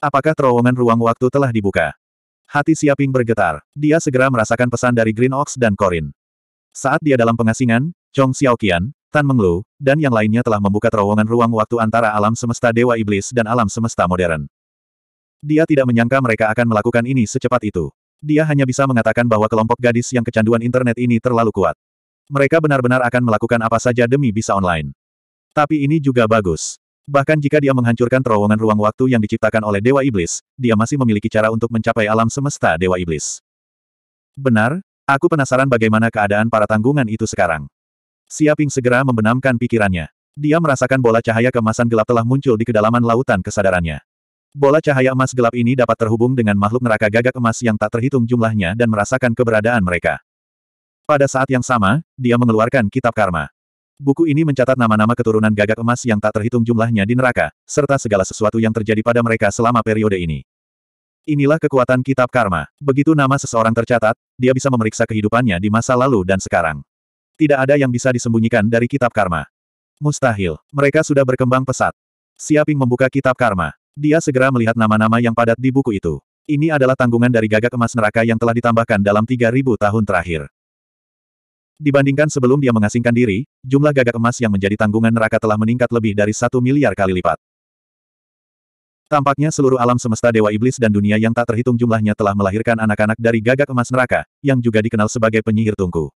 Apakah terowongan ruang waktu telah dibuka? Hati Siaping bergetar. Dia segera merasakan pesan dari Green Ox dan Corin. Saat dia dalam pengasingan, Chong Xiaoqian, Tan Menglu, dan yang lainnya telah membuka terowongan ruang waktu antara alam semesta Dewa Iblis dan alam semesta modern. Dia tidak menyangka mereka akan melakukan ini secepat itu. Dia hanya bisa mengatakan bahwa kelompok gadis yang kecanduan internet ini terlalu kuat. Mereka benar-benar akan melakukan apa saja demi bisa online. Tapi ini juga bagus. Bahkan jika dia menghancurkan terowongan ruang waktu yang diciptakan oleh Dewa Iblis, dia masih memiliki cara untuk mencapai alam semesta Dewa Iblis. Benar, aku penasaran bagaimana keadaan para tanggungan itu sekarang. Siaping segera membenamkan pikirannya. Dia merasakan bola cahaya kemasan gelap telah muncul di kedalaman lautan kesadarannya. Bola cahaya emas gelap ini dapat terhubung dengan makhluk neraka gagak emas yang tak terhitung jumlahnya dan merasakan keberadaan mereka. Pada saat yang sama, dia mengeluarkan kitab karma. Buku ini mencatat nama-nama keturunan gagak emas yang tak terhitung jumlahnya di neraka, serta segala sesuatu yang terjadi pada mereka selama periode ini. Inilah kekuatan kitab karma. Begitu nama seseorang tercatat, dia bisa memeriksa kehidupannya di masa lalu dan sekarang. Tidak ada yang bisa disembunyikan dari kitab karma. Mustahil. Mereka sudah berkembang pesat. Siaping membuka kitab karma. Dia segera melihat nama-nama yang padat di buku itu. Ini adalah tanggungan dari gagak emas neraka yang telah ditambahkan dalam 3000 tahun terakhir. Dibandingkan sebelum dia mengasingkan diri, jumlah gagak emas yang menjadi tanggungan neraka telah meningkat lebih dari satu miliar kali lipat. Tampaknya seluruh alam semesta Dewa Iblis dan dunia yang tak terhitung jumlahnya telah melahirkan anak-anak dari gagak emas neraka, yang juga dikenal sebagai penyihir tungku.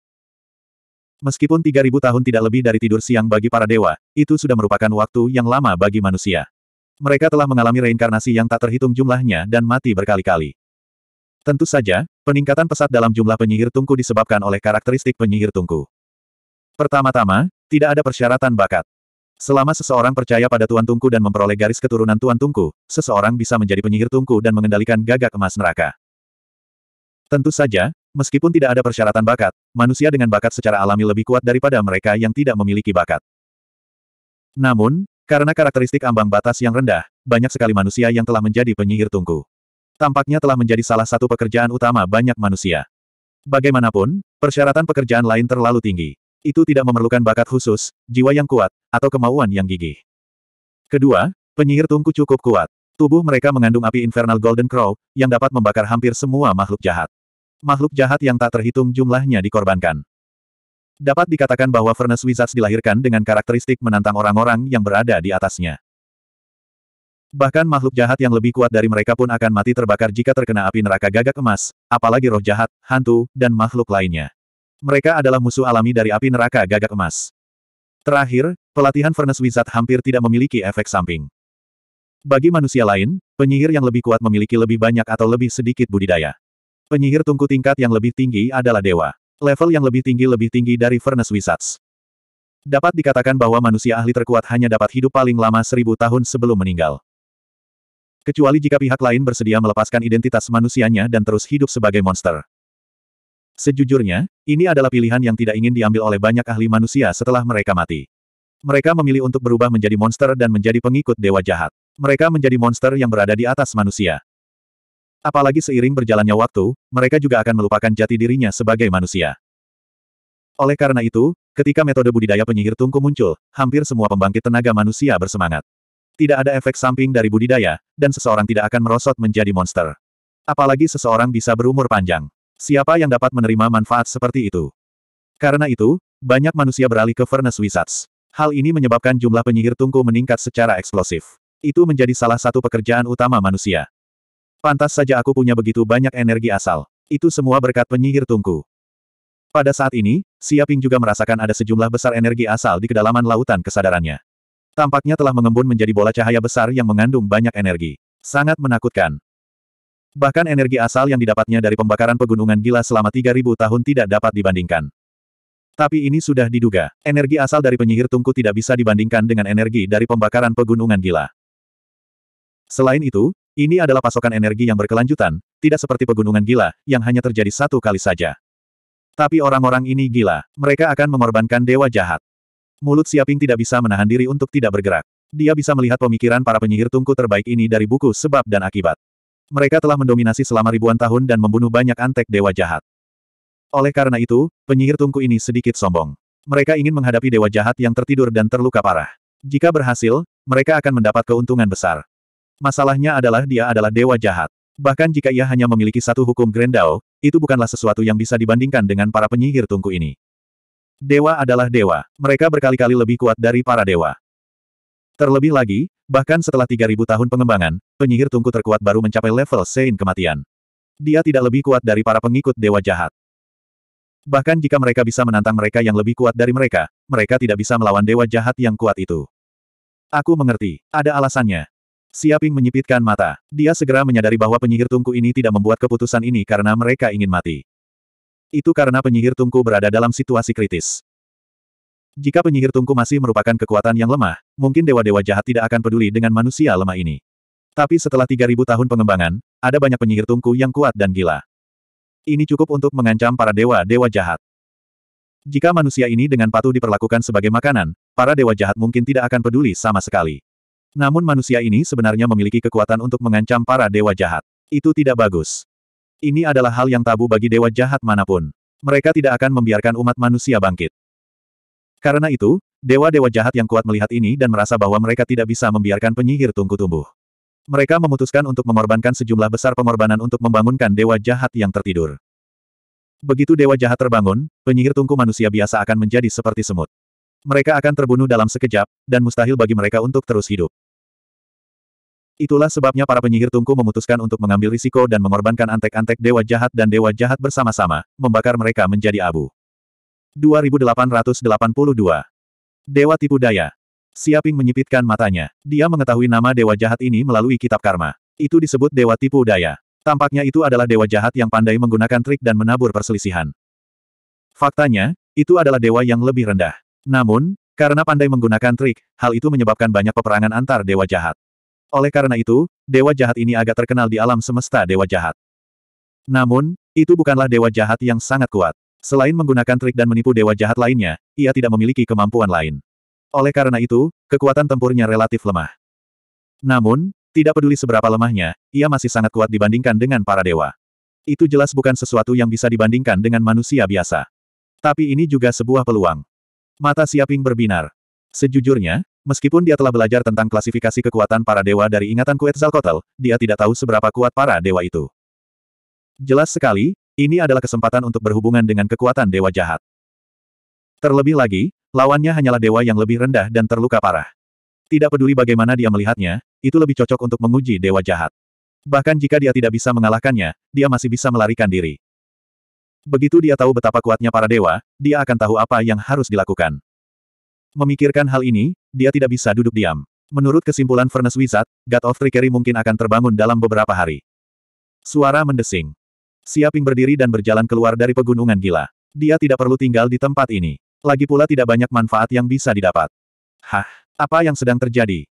Meskipun 3000 tahun tidak lebih dari tidur siang bagi para dewa, itu sudah merupakan waktu yang lama bagi manusia. Mereka telah mengalami reinkarnasi yang tak terhitung jumlahnya dan mati berkali-kali. Tentu saja, peningkatan pesat dalam jumlah penyihir tungku disebabkan oleh karakteristik penyihir tungku. Pertama-tama, tidak ada persyaratan bakat. Selama seseorang percaya pada Tuan Tungku dan memperoleh garis keturunan Tuan Tungku, seseorang bisa menjadi penyihir tungku dan mengendalikan gagak emas neraka. Tentu saja, meskipun tidak ada persyaratan bakat, manusia dengan bakat secara alami lebih kuat daripada mereka yang tidak memiliki bakat. Namun, karena karakteristik ambang batas yang rendah, banyak sekali manusia yang telah menjadi penyihir tungku tampaknya telah menjadi salah satu pekerjaan utama banyak manusia. Bagaimanapun, persyaratan pekerjaan lain terlalu tinggi. Itu tidak memerlukan bakat khusus, jiwa yang kuat, atau kemauan yang gigih. Kedua, penyihir tungku cukup kuat. Tubuh mereka mengandung api infernal golden crow, yang dapat membakar hampir semua makhluk jahat. Makhluk jahat yang tak terhitung jumlahnya dikorbankan. Dapat dikatakan bahwa Furnace Wizards dilahirkan dengan karakteristik menantang orang-orang yang berada di atasnya. Bahkan makhluk jahat yang lebih kuat dari mereka pun akan mati terbakar jika terkena api neraka gagak emas, apalagi roh jahat, hantu, dan makhluk lainnya. Mereka adalah musuh alami dari api neraka gagak emas. Terakhir, pelatihan Furnace Wizard hampir tidak memiliki efek samping. Bagi manusia lain, penyihir yang lebih kuat memiliki lebih banyak atau lebih sedikit budidaya. Penyihir tungku tingkat yang lebih tinggi adalah dewa. Level yang lebih tinggi lebih tinggi dari Furnace Wizards. Dapat dikatakan bahwa manusia ahli terkuat hanya dapat hidup paling lama seribu tahun sebelum meninggal. Kecuali jika pihak lain bersedia melepaskan identitas manusianya dan terus hidup sebagai monster. Sejujurnya, ini adalah pilihan yang tidak ingin diambil oleh banyak ahli manusia setelah mereka mati. Mereka memilih untuk berubah menjadi monster dan menjadi pengikut dewa jahat. Mereka menjadi monster yang berada di atas manusia. Apalagi seiring berjalannya waktu, mereka juga akan melupakan jati dirinya sebagai manusia. Oleh karena itu, ketika metode budidaya penyihir tungku muncul, hampir semua pembangkit tenaga manusia bersemangat. Tidak ada efek samping dari budidaya, dan seseorang tidak akan merosot menjadi monster. Apalagi seseorang bisa berumur panjang. Siapa yang dapat menerima manfaat seperti itu? Karena itu, banyak manusia beralih ke Furnace Wizards. Hal ini menyebabkan jumlah penyihir tungku meningkat secara eksplosif. Itu menjadi salah satu pekerjaan utama manusia. Pantas saja aku punya begitu banyak energi asal. Itu semua berkat penyihir tungku. Pada saat ini, Siaping juga merasakan ada sejumlah besar energi asal di kedalaman lautan kesadarannya. Tampaknya telah mengembun menjadi bola cahaya besar yang mengandung banyak energi. Sangat menakutkan. Bahkan energi asal yang didapatnya dari pembakaran pegunungan gila selama 3000 tahun tidak dapat dibandingkan. Tapi ini sudah diduga. Energi asal dari penyihir tungku tidak bisa dibandingkan dengan energi dari pembakaran pegunungan gila. Selain itu, ini adalah pasokan energi yang berkelanjutan, tidak seperti pegunungan gila, yang hanya terjadi satu kali saja. Tapi orang-orang ini gila, mereka akan mengorbankan dewa jahat. Mulut Siaping tidak bisa menahan diri untuk tidak bergerak. Dia bisa melihat pemikiran para penyihir tungku terbaik ini dari buku sebab dan akibat. Mereka telah mendominasi selama ribuan tahun dan membunuh banyak antek dewa jahat. Oleh karena itu, penyihir tungku ini sedikit sombong. Mereka ingin menghadapi dewa jahat yang tertidur dan terluka parah. Jika berhasil, mereka akan mendapat keuntungan besar. Masalahnya adalah dia adalah dewa jahat. Bahkan jika ia hanya memiliki satu hukum Grendau, itu bukanlah sesuatu yang bisa dibandingkan dengan para penyihir tungku ini. Dewa adalah dewa, mereka berkali-kali lebih kuat dari para dewa. Terlebih lagi, bahkan setelah 3000 tahun pengembangan, penyihir tungku terkuat baru mencapai level Sein kematian. Dia tidak lebih kuat dari para pengikut dewa jahat. Bahkan jika mereka bisa menantang mereka yang lebih kuat dari mereka, mereka tidak bisa melawan dewa jahat yang kuat itu. Aku mengerti, ada alasannya. Siaping menyipitkan mata. Dia segera menyadari bahwa penyihir tungku ini tidak membuat keputusan ini karena mereka ingin mati. Itu karena penyihir tungku berada dalam situasi kritis. Jika penyihir tungku masih merupakan kekuatan yang lemah, mungkin dewa-dewa jahat tidak akan peduli dengan manusia lemah ini. Tapi setelah 3000 tahun pengembangan, ada banyak penyihir tungku yang kuat dan gila. Ini cukup untuk mengancam para dewa-dewa jahat. Jika manusia ini dengan patuh diperlakukan sebagai makanan, para dewa jahat mungkin tidak akan peduli sama sekali. Namun manusia ini sebenarnya memiliki kekuatan untuk mengancam para dewa jahat. Itu tidak bagus. Ini adalah hal yang tabu bagi dewa jahat manapun. Mereka tidak akan membiarkan umat manusia bangkit. Karena itu, dewa-dewa jahat yang kuat melihat ini dan merasa bahwa mereka tidak bisa membiarkan penyihir tungku tumbuh. Mereka memutuskan untuk mengorbankan sejumlah besar pengorbanan untuk membangunkan dewa jahat yang tertidur. Begitu dewa jahat terbangun, penyihir tungku manusia biasa akan menjadi seperti semut. Mereka akan terbunuh dalam sekejap, dan mustahil bagi mereka untuk terus hidup. Itulah sebabnya para penyihir tungku memutuskan untuk mengambil risiko dan mengorbankan antek-antek dewa jahat dan dewa jahat bersama-sama, membakar mereka menjadi abu. 2882 Dewa Tipu Daya Siaping menyipitkan matanya. Dia mengetahui nama dewa jahat ini melalui kitab karma. Itu disebut dewa tipu daya. Tampaknya itu adalah dewa jahat yang pandai menggunakan trik dan menabur perselisihan. Faktanya, itu adalah dewa yang lebih rendah. Namun, karena pandai menggunakan trik, hal itu menyebabkan banyak peperangan antar dewa jahat. Oleh karena itu, dewa jahat ini agak terkenal di alam semesta dewa jahat. Namun, itu bukanlah dewa jahat yang sangat kuat. Selain menggunakan trik dan menipu dewa jahat lainnya, ia tidak memiliki kemampuan lain. Oleh karena itu, kekuatan tempurnya relatif lemah. Namun, tidak peduli seberapa lemahnya, ia masih sangat kuat dibandingkan dengan para dewa. Itu jelas bukan sesuatu yang bisa dibandingkan dengan manusia biasa. Tapi ini juga sebuah peluang. Mata Siaping berbinar. Sejujurnya, Meskipun dia telah belajar tentang klasifikasi kekuatan para dewa dari ingatan Quetzalcoatl, dia tidak tahu seberapa kuat para dewa itu. Jelas sekali, ini adalah kesempatan untuk berhubungan dengan kekuatan dewa jahat. Terlebih lagi, lawannya hanyalah dewa yang lebih rendah dan terluka parah. Tidak peduli bagaimana dia melihatnya, itu lebih cocok untuk menguji dewa jahat. Bahkan jika dia tidak bisa mengalahkannya, dia masih bisa melarikan diri. Begitu dia tahu betapa kuatnya para dewa, dia akan tahu apa yang harus dilakukan. Memikirkan hal ini, dia tidak bisa duduk diam. Menurut kesimpulan Furnace Wizard, God of Trickery mungkin akan terbangun dalam beberapa hari. Suara mendesing. Siaping berdiri dan berjalan keluar dari pegunungan gila. Dia tidak perlu tinggal di tempat ini. Lagi pula tidak banyak manfaat yang bisa didapat. Hah, apa yang sedang terjadi?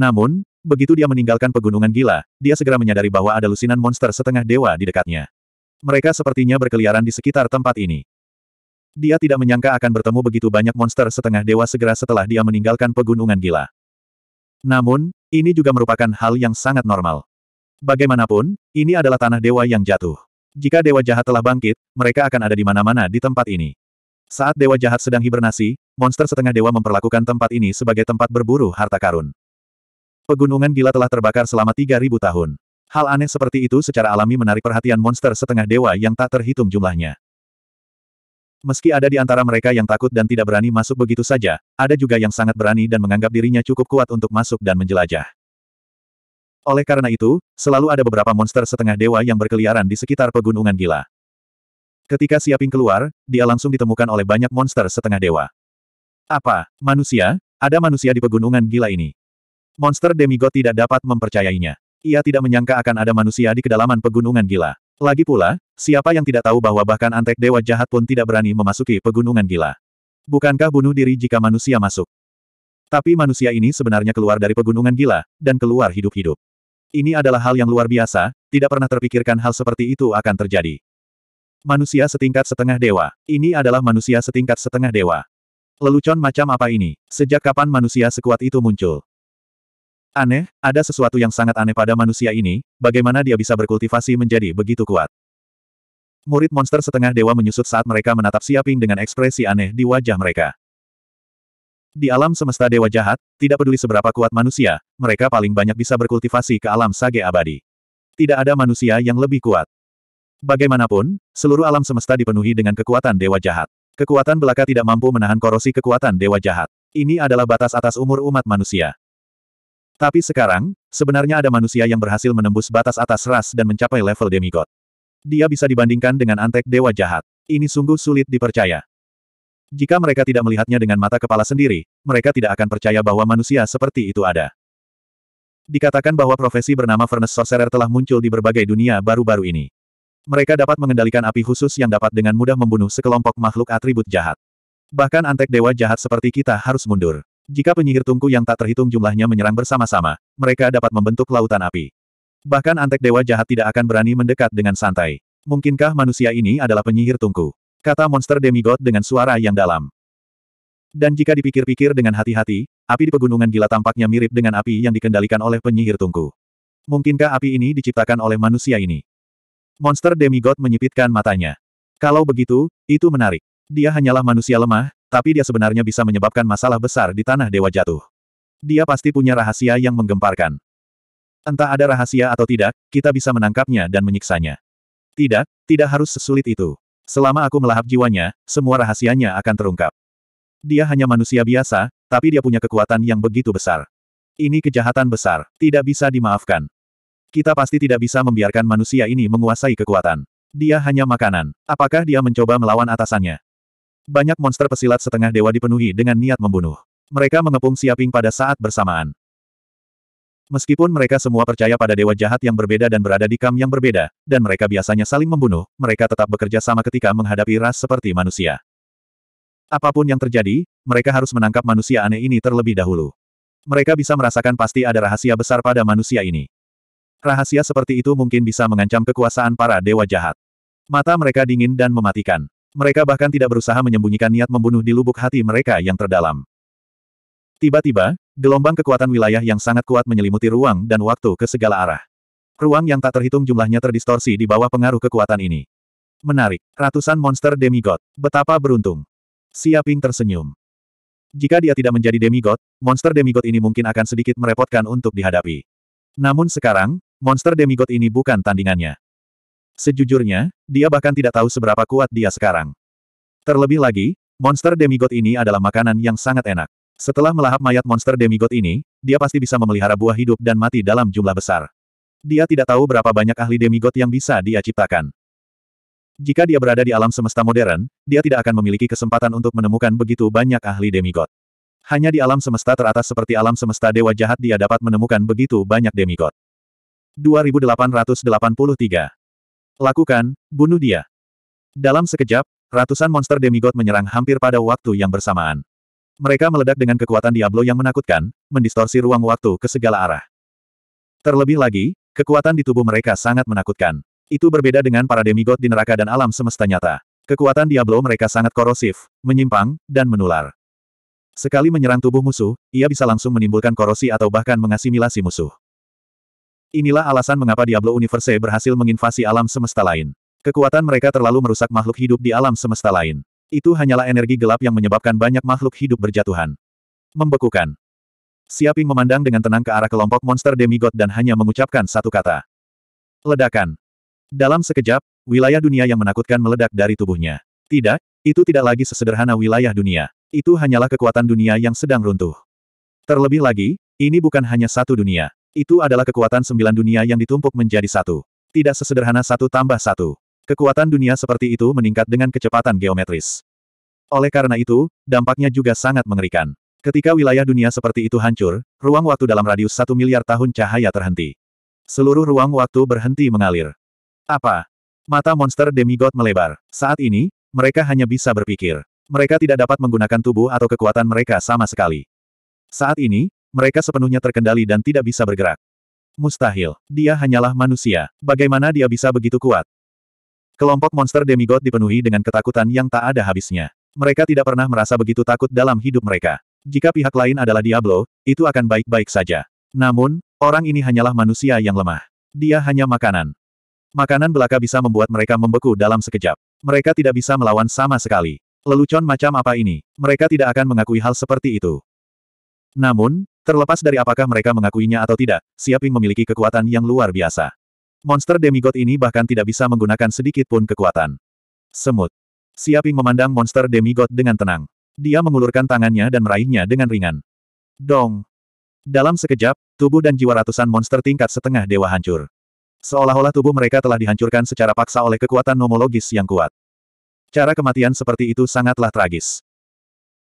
Namun, begitu dia meninggalkan pegunungan gila, dia segera menyadari bahwa ada lusinan monster setengah dewa di dekatnya. Mereka sepertinya berkeliaran di sekitar tempat ini. Dia tidak menyangka akan bertemu begitu banyak monster setengah dewa segera setelah dia meninggalkan pegunungan gila. Namun, ini juga merupakan hal yang sangat normal. Bagaimanapun, ini adalah tanah dewa yang jatuh. Jika dewa jahat telah bangkit, mereka akan ada di mana-mana di tempat ini. Saat dewa jahat sedang hibernasi, monster setengah dewa memperlakukan tempat ini sebagai tempat berburu harta karun. Pegunungan gila telah terbakar selama 3.000 tahun. Hal aneh seperti itu secara alami menarik perhatian monster setengah dewa yang tak terhitung jumlahnya. Meski ada di antara mereka yang takut dan tidak berani masuk begitu saja, ada juga yang sangat berani dan menganggap dirinya cukup kuat untuk masuk dan menjelajah. Oleh karena itu, selalu ada beberapa monster setengah dewa yang berkeliaran di sekitar pegunungan gila. Ketika Siaping keluar, dia langsung ditemukan oleh banyak monster setengah dewa. Apa, manusia? Ada manusia di pegunungan gila ini. Monster demigod tidak dapat mempercayainya. Ia tidak menyangka akan ada manusia di kedalaman pegunungan gila. Lagi pula, siapa yang tidak tahu bahwa bahkan antek dewa jahat pun tidak berani memasuki pegunungan gila. Bukankah bunuh diri jika manusia masuk? Tapi manusia ini sebenarnya keluar dari pegunungan gila, dan keluar hidup-hidup. Ini adalah hal yang luar biasa, tidak pernah terpikirkan hal seperti itu akan terjadi. Manusia setingkat setengah dewa. Ini adalah manusia setingkat setengah dewa. Lelucon macam apa ini? Sejak kapan manusia sekuat itu muncul? Aneh, ada sesuatu yang sangat aneh pada manusia ini, bagaimana dia bisa berkultivasi menjadi begitu kuat. Murid monster setengah dewa menyusut saat mereka menatap Siaping dengan ekspresi aneh di wajah mereka. Di alam semesta dewa jahat, tidak peduli seberapa kuat manusia, mereka paling banyak bisa berkultivasi ke alam sage abadi. Tidak ada manusia yang lebih kuat. Bagaimanapun, seluruh alam semesta dipenuhi dengan kekuatan dewa jahat. Kekuatan belaka tidak mampu menahan korosi kekuatan dewa jahat. Ini adalah batas atas umur umat manusia. Tapi sekarang, sebenarnya ada manusia yang berhasil menembus batas atas ras dan mencapai level demigod. Dia bisa dibandingkan dengan antek dewa jahat. Ini sungguh sulit dipercaya. Jika mereka tidak melihatnya dengan mata kepala sendiri, mereka tidak akan percaya bahwa manusia seperti itu ada. Dikatakan bahwa profesi bernama Furnace Sorcerer telah muncul di berbagai dunia baru-baru ini. Mereka dapat mengendalikan api khusus yang dapat dengan mudah membunuh sekelompok makhluk atribut jahat. Bahkan antek dewa jahat seperti kita harus mundur. Jika penyihir tungku yang tak terhitung jumlahnya menyerang bersama-sama, mereka dapat membentuk lautan api. Bahkan antek dewa jahat tidak akan berani mendekat dengan santai. Mungkinkah manusia ini adalah penyihir tungku? Kata monster demigod dengan suara yang dalam. Dan jika dipikir-pikir dengan hati-hati, api di pegunungan gila tampaknya mirip dengan api yang dikendalikan oleh penyihir tungku. Mungkinkah api ini diciptakan oleh manusia ini? Monster demigod menyipitkan matanya. Kalau begitu, itu menarik. Dia hanyalah manusia lemah, tapi dia sebenarnya bisa menyebabkan masalah besar di tanah dewa jatuh. Dia pasti punya rahasia yang menggemparkan. Entah ada rahasia atau tidak, kita bisa menangkapnya dan menyiksanya. Tidak, tidak harus sesulit itu. Selama aku melahap jiwanya, semua rahasianya akan terungkap. Dia hanya manusia biasa, tapi dia punya kekuatan yang begitu besar. Ini kejahatan besar, tidak bisa dimaafkan. Kita pasti tidak bisa membiarkan manusia ini menguasai kekuatan. Dia hanya makanan. Apakah dia mencoba melawan atasannya? Banyak monster pesilat setengah dewa dipenuhi dengan niat membunuh. Mereka mengepung Siaping pada saat bersamaan. Meskipun mereka semua percaya pada dewa jahat yang berbeda dan berada di kam yang berbeda, dan mereka biasanya saling membunuh, mereka tetap bekerja sama ketika menghadapi ras seperti manusia. Apapun yang terjadi, mereka harus menangkap manusia aneh ini terlebih dahulu. Mereka bisa merasakan pasti ada rahasia besar pada manusia ini. Rahasia seperti itu mungkin bisa mengancam kekuasaan para dewa jahat. Mata mereka dingin dan mematikan. Mereka bahkan tidak berusaha menyembunyikan niat membunuh di lubuk hati mereka yang terdalam. Tiba-tiba, gelombang kekuatan wilayah yang sangat kuat menyelimuti ruang dan waktu ke segala arah. Ruang yang tak terhitung jumlahnya terdistorsi di bawah pengaruh kekuatan ini. Menarik, ratusan monster demigod. Betapa beruntung. Siaping tersenyum. Jika dia tidak menjadi demigod, monster demigod ini mungkin akan sedikit merepotkan untuk dihadapi. Namun sekarang, monster demigod ini bukan tandingannya. Sejujurnya, dia bahkan tidak tahu seberapa kuat dia sekarang. Terlebih lagi, monster demigod ini adalah makanan yang sangat enak. Setelah melahap mayat monster demigod ini, dia pasti bisa memelihara buah hidup dan mati dalam jumlah besar. Dia tidak tahu berapa banyak ahli demigod yang bisa dia ciptakan. Jika dia berada di alam semesta modern, dia tidak akan memiliki kesempatan untuk menemukan begitu banyak ahli demigod. Hanya di alam semesta teratas seperti alam semesta dewa jahat dia dapat menemukan begitu banyak demigod. 2883 Lakukan, bunuh dia. Dalam sekejap, ratusan monster demigod menyerang hampir pada waktu yang bersamaan. Mereka meledak dengan kekuatan Diablo yang menakutkan, mendistorsi ruang waktu ke segala arah. Terlebih lagi, kekuatan di tubuh mereka sangat menakutkan. Itu berbeda dengan para demigod di neraka dan alam semesta nyata. Kekuatan Diablo mereka sangat korosif, menyimpang, dan menular. Sekali menyerang tubuh musuh, ia bisa langsung menimbulkan korosi atau bahkan mengasimilasi musuh. Inilah alasan mengapa Diablo Universe berhasil menginvasi alam semesta lain. Kekuatan mereka terlalu merusak makhluk hidup di alam semesta lain. Itu hanyalah energi gelap yang menyebabkan banyak makhluk hidup berjatuhan. Membekukan. Siaping memandang dengan tenang ke arah kelompok monster demigod dan hanya mengucapkan satu kata. Ledakan. Dalam sekejap, wilayah dunia yang menakutkan meledak dari tubuhnya. Tidak, itu tidak lagi sesederhana wilayah dunia. Itu hanyalah kekuatan dunia yang sedang runtuh. Terlebih lagi, ini bukan hanya satu dunia. Itu adalah kekuatan sembilan dunia yang ditumpuk menjadi satu. Tidak sesederhana satu tambah satu. Kekuatan dunia seperti itu meningkat dengan kecepatan geometris. Oleh karena itu, dampaknya juga sangat mengerikan. Ketika wilayah dunia seperti itu hancur, ruang waktu dalam radius satu miliar tahun cahaya terhenti. Seluruh ruang waktu berhenti mengalir. Apa? Mata monster demigod melebar. Saat ini, mereka hanya bisa berpikir. Mereka tidak dapat menggunakan tubuh atau kekuatan mereka sama sekali. Saat ini, mereka sepenuhnya terkendali dan tidak bisa bergerak. Mustahil. Dia hanyalah manusia. Bagaimana dia bisa begitu kuat? Kelompok monster demigod dipenuhi dengan ketakutan yang tak ada habisnya. Mereka tidak pernah merasa begitu takut dalam hidup mereka. Jika pihak lain adalah Diablo, itu akan baik-baik saja. Namun, orang ini hanyalah manusia yang lemah. Dia hanya makanan. Makanan belaka bisa membuat mereka membeku dalam sekejap. Mereka tidak bisa melawan sama sekali. Lelucon macam apa ini? Mereka tidak akan mengakui hal seperti itu. Namun, Terlepas dari apakah mereka mengakuinya atau tidak, Siaping memiliki kekuatan yang luar biasa. Monster demigod ini bahkan tidak bisa menggunakan sedikit pun kekuatan. Semut. Siaping memandang monster demigod dengan tenang. Dia mengulurkan tangannya dan meraihnya dengan ringan. Dong. Dalam sekejap, tubuh dan jiwa ratusan monster tingkat setengah dewa hancur. Seolah-olah tubuh mereka telah dihancurkan secara paksa oleh kekuatan nomologis yang kuat. Cara kematian seperti itu sangatlah tragis.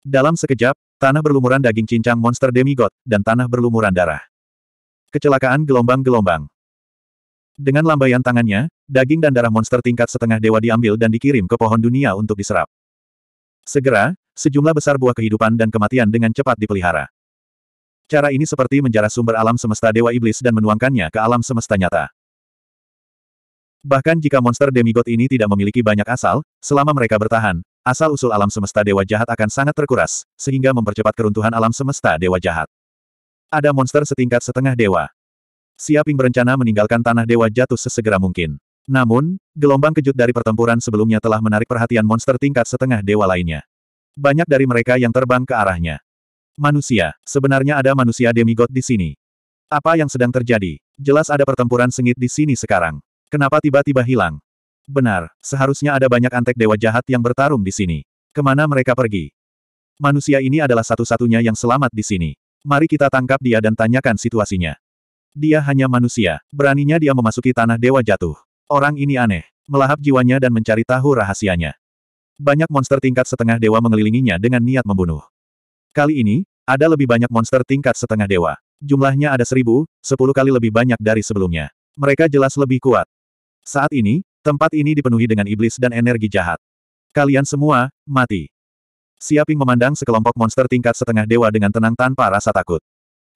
Dalam sekejap, Tanah berlumuran daging cincang monster demigod, dan tanah berlumuran darah. Kecelakaan gelombang-gelombang. Dengan lambaian tangannya, daging dan darah monster tingkat setengah dewa diambil dan dikirim ke pohon dunia untuk diserap. Segera, sejumlah besar buah kehidupan dan kematian dengan cepat dipelihara. Cara ini seperti menjarah sumber alam semesta Dewa Iblis dan menuangkannya ke alam semesta nyata. Bahkan jika monster demigod ini tidak memiliki banyak asal, selama mereka bertahan, Asal-usul alam semesta dewa jahat akan sangat terkuras, sehingga mempercepat keruntuhan alam semesta dewa jahat. Ada monster setingkat setengah dewa. Siaping berencana meninggalkan tanah dewa jatuh sesegera mungkin. Namun, gelombang kejut dari pertempuran sebelumnya telah menarik perhatian monster tingkat setengah dewa lainnya. Banyak dari mereka yang terbang ke arahnya. Manusia, sebenarnya ada manusia demigod di sini. Apa yang sedang terjadi? Jelas ada pertempuran sengit di sini sekarang. Kenapa tiba-tiba hilang? Benar, seharusnya ada banyak antek dewa jahat yang bertarung di sini. Kemana mereka pergi? Manusia ini adalah satu-satunya yang selamat di sini. Mari kita tangkap dia dan tanyakan situasinya. Dia hanya manusia, beraninya dia memasuki tanah dewa jatuh. Orang ini aneh, melahap jiwanya dan mencari tahu rahasianya. Banyak monster tingkat setengah dewa mengelilinginya dengan niat membunuh. Kali ini, ada lebih banyak monster tingkat setengah dewa. Jumlahnya ada seribu, sepuluh kali lebih banyak dari sebelumnya. Mereka jelas lebih kuat. Saat ini, Tempat ini dipenuhi dengan iblis dan energi jahat. Kalian semua, mati. Siaping memandang sekelompok monster tingkat setengah dewa dengan tenang tanpa rasa takut.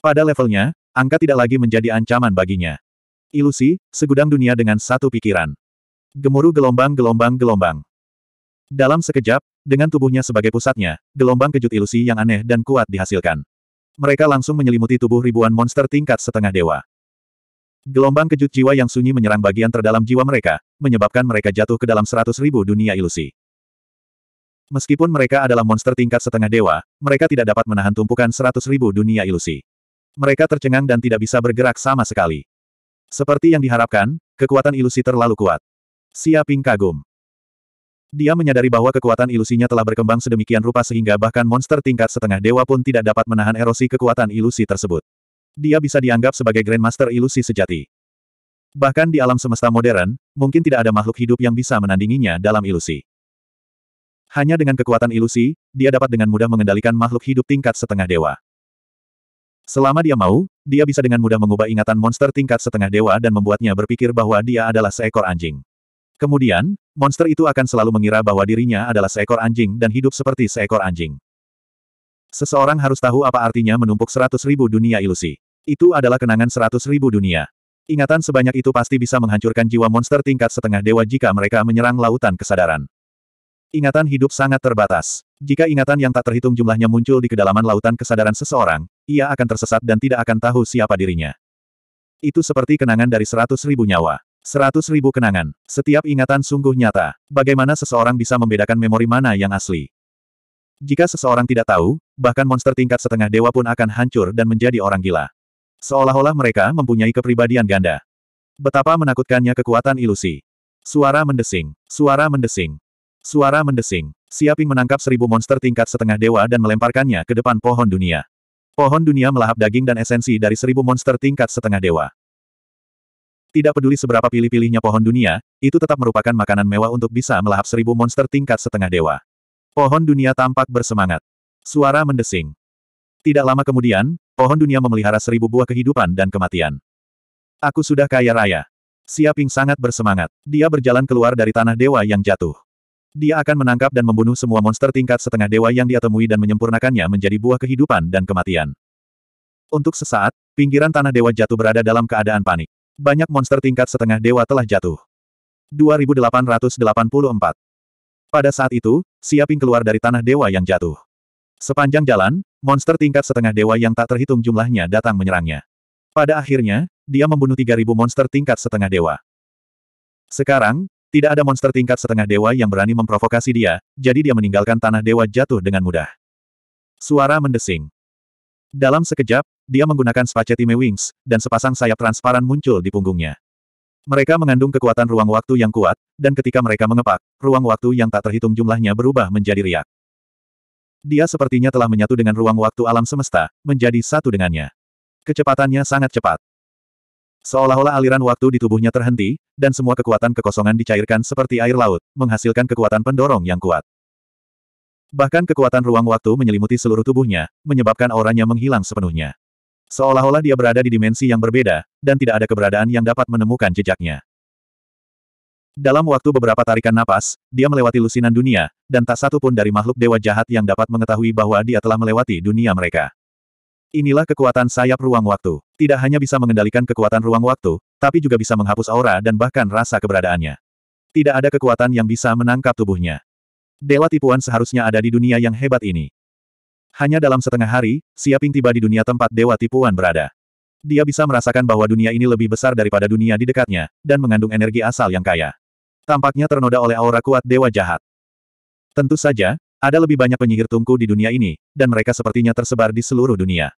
Pada levelnya, angka tidak lagi menjadi ancaman baginya. Ilusi, segudang dunia dengan satu pikiran. Gemuruh gelombang-gelombang-gelombang. Dalam sekejap, dengan tubuhnya sebagai pusatnya, gelombang kejut ilusi yang aneh dan kuat dihasilkan. Mereka langsung menyelimuti tubuh ribuan monster tingkat setengah dewa. Gelombang kejut jiwa yang sunyi menyerang bagian terdalam jiwa mereka, menyebabkan mereka jatuh ke dalam seratus ribu dunia ilusi. Meskipun mereka adalah monster tingkat setengah dewa, mereka tidak dapat menahan tumpukan seratus ribu dunia ilusi. Mereka tercengang dan tidak bisa bergerak sama sekali. Seperti yang diharapkan, kekuatan ilusi terlalu kuat. Siaping kagum. Dia menyadari bahwa kekuatan ilusinya telah berkembang sedemikian rupa sehingga bahkan monster tingkat setengah dewa pun tidak dapat menahan erosi kekuatan ilusi tersebut dia bisa dianggap sebagai Grandmaster ilusi sejati. Bahkan di alam semesta modern, mungkin tidak ada makhluk hidup yang bisa menandinginya dalam ilusi. Hanya dengan kekuatan ilusi, dia dapat dengan mudah mengendalikan makhluk hidup tingkat setengah dewa. Selama dia mau, dia bisa dengan mudah mengubah ingatan monster tingkat setengah dewa dan membuatnya berpikir bahwa dia adalah seekor anjing. Kemudian, monster itu akan selalu mengira bahwa dirinya adalah seekor anjing dan hidup seperti seekor anjing. Seseorang harus tahu apa artinya menumpuk seratus ribu dunia ilusi. Itu adalah kenangan seratus ribu dunia. Ingatan sebanyak itu pasti bisa menghancurkan jiwa monster tingkat setengah dewa jika mereka menyerang lautan kesadaran. Ingatan hidup sangat terbatas. Jika ingatan yang tak terhitung jumlahnya muncul di kedalaman lautan kesadaran seseorang, ia akan tersesat dan tidak akan tahu siapa dirinya. Itu seperti kenangan dari seratus ribu nyawa. Seratus ribu kenangan. Setiap ingatan sungguh nyata. Bagaimana seseorang bisa membedakan memori mana yang asli? Jika seseorang tidak tahu, bahkan monster tingkat setengah dewa pun akan hancur dan menjadi orang gila. Seolah-olah mereka mempunyai kepribadian ganda. Betapa menakutkannya kekuatan ilusi. Suara mendesing. Suara mendesing. Suara mendesing. Siaping menangkap seribu monster tingkat setengah dewa dan melemparkannya ke depan pohon dunia. Pohon dunia melahap daging dan esensi dari seribu monster tingkat setengah dewa. Tidak peduli seberapa pilih-pilihnya pohon dunia, itu tetap merupakan makanan mewah untuk bisa melahap seribu monster tingkat setengah dewa. Pohon dunia tampak bersemangat. Suara mendesing. Tidak lama kemudian, pohon dunia memelihara seribu buah kehidupan dan kematian. Aku sudah kaya raya. Siaping sangat bersemangat. Dia berjalan keluar dari tanah dewa yang jatuh. Dia akan menangkap dan membunuh semua monster tingkat setengah dewa yang dia temui dan menyempurnakannya menjadi buah kehidupan dan kematian. Untuk sesaat, pinggiran tanah dewa jatuh berada dalam keadaan panik. Banyak monster tingkat setengah dewa telah jatuh. 2884 Pada saat itu, Siaping keluar dari tanah dewa yang jatuh. Sepanjang jalan, monster tingkat setengah dewa yang tak terhitung jumlahnya datang menyerangnya. Pada akhirnya, dia membunuh 3.000 monster tingkat setengah dewa. Sekarang, tidak ada monster tingkat setengah dewa yang berani memprovokasi dia, jadi dia meninggalkan tanah dewa jatuh dengan mudah. Suara mendesing. Dalam sekejap, dia menggunakan spacetime wings, dan sepasang sayap transparan muncul di punggungnya. Mereka mengandung kekuatan ruang waktu yang kuat, dan ketika mereka mengepak, ruang waktu yang tak terhitung jumlahnya berubah menjadi riak. Dia sepertinya telah menyatu dengan ruang waktu alam semesta, menjadi satu dengannya. Kecepatannya sangat cepat. Seolah-olah aliran waktu di tubuhnya terhenti, dan semua kekuatan kekosongan dicairkan seperti air laut, menghasilkan kekuatan pendorong yang kuat. Bahkan kekuatan ruang waktu menyelimuti seluruh tubuhnya, menyebabkan auranya menghilang sepenuhnya. Seolah-olah dia berada di dimensi yang berbeda, dan tidak ada keberadaan yang dapat menemukan jejaknya. Dalam waktu beberapa tarikan napas, dia melewati lusinan dunia, dan tak satu pun dari makhluk dewa jahat yang dapat mengetahui bahwa dia telah melewati dunia mereka. Inilah kekuatan sayap ruang waktu. Tidak hanya bisa mengendalikan kekuatan ruang waktu, tapi juga bisa menghapus aura dan bahkan rasa keberadaannya. Tidak ada kekuatan yang bisa menangkap tubuhnya. Dewa tipuan seharusnya ada di dunia yang hebat ini. Hanya dalam setengah hari, Siaping tiba di dunia tempat dewa tipuan berada. Dia bisa merasakan bahwa dunia ini lebih besar daripada dunia di dekatnya, dan mengandung energi asal yang kaya tampaknya ternoda oleh aura kuat dewa jahat. Tentu saja, ada lebih banyak penyihir tungku di dunia ini, dan mereka sepertinya tersebar di seluruh dunia.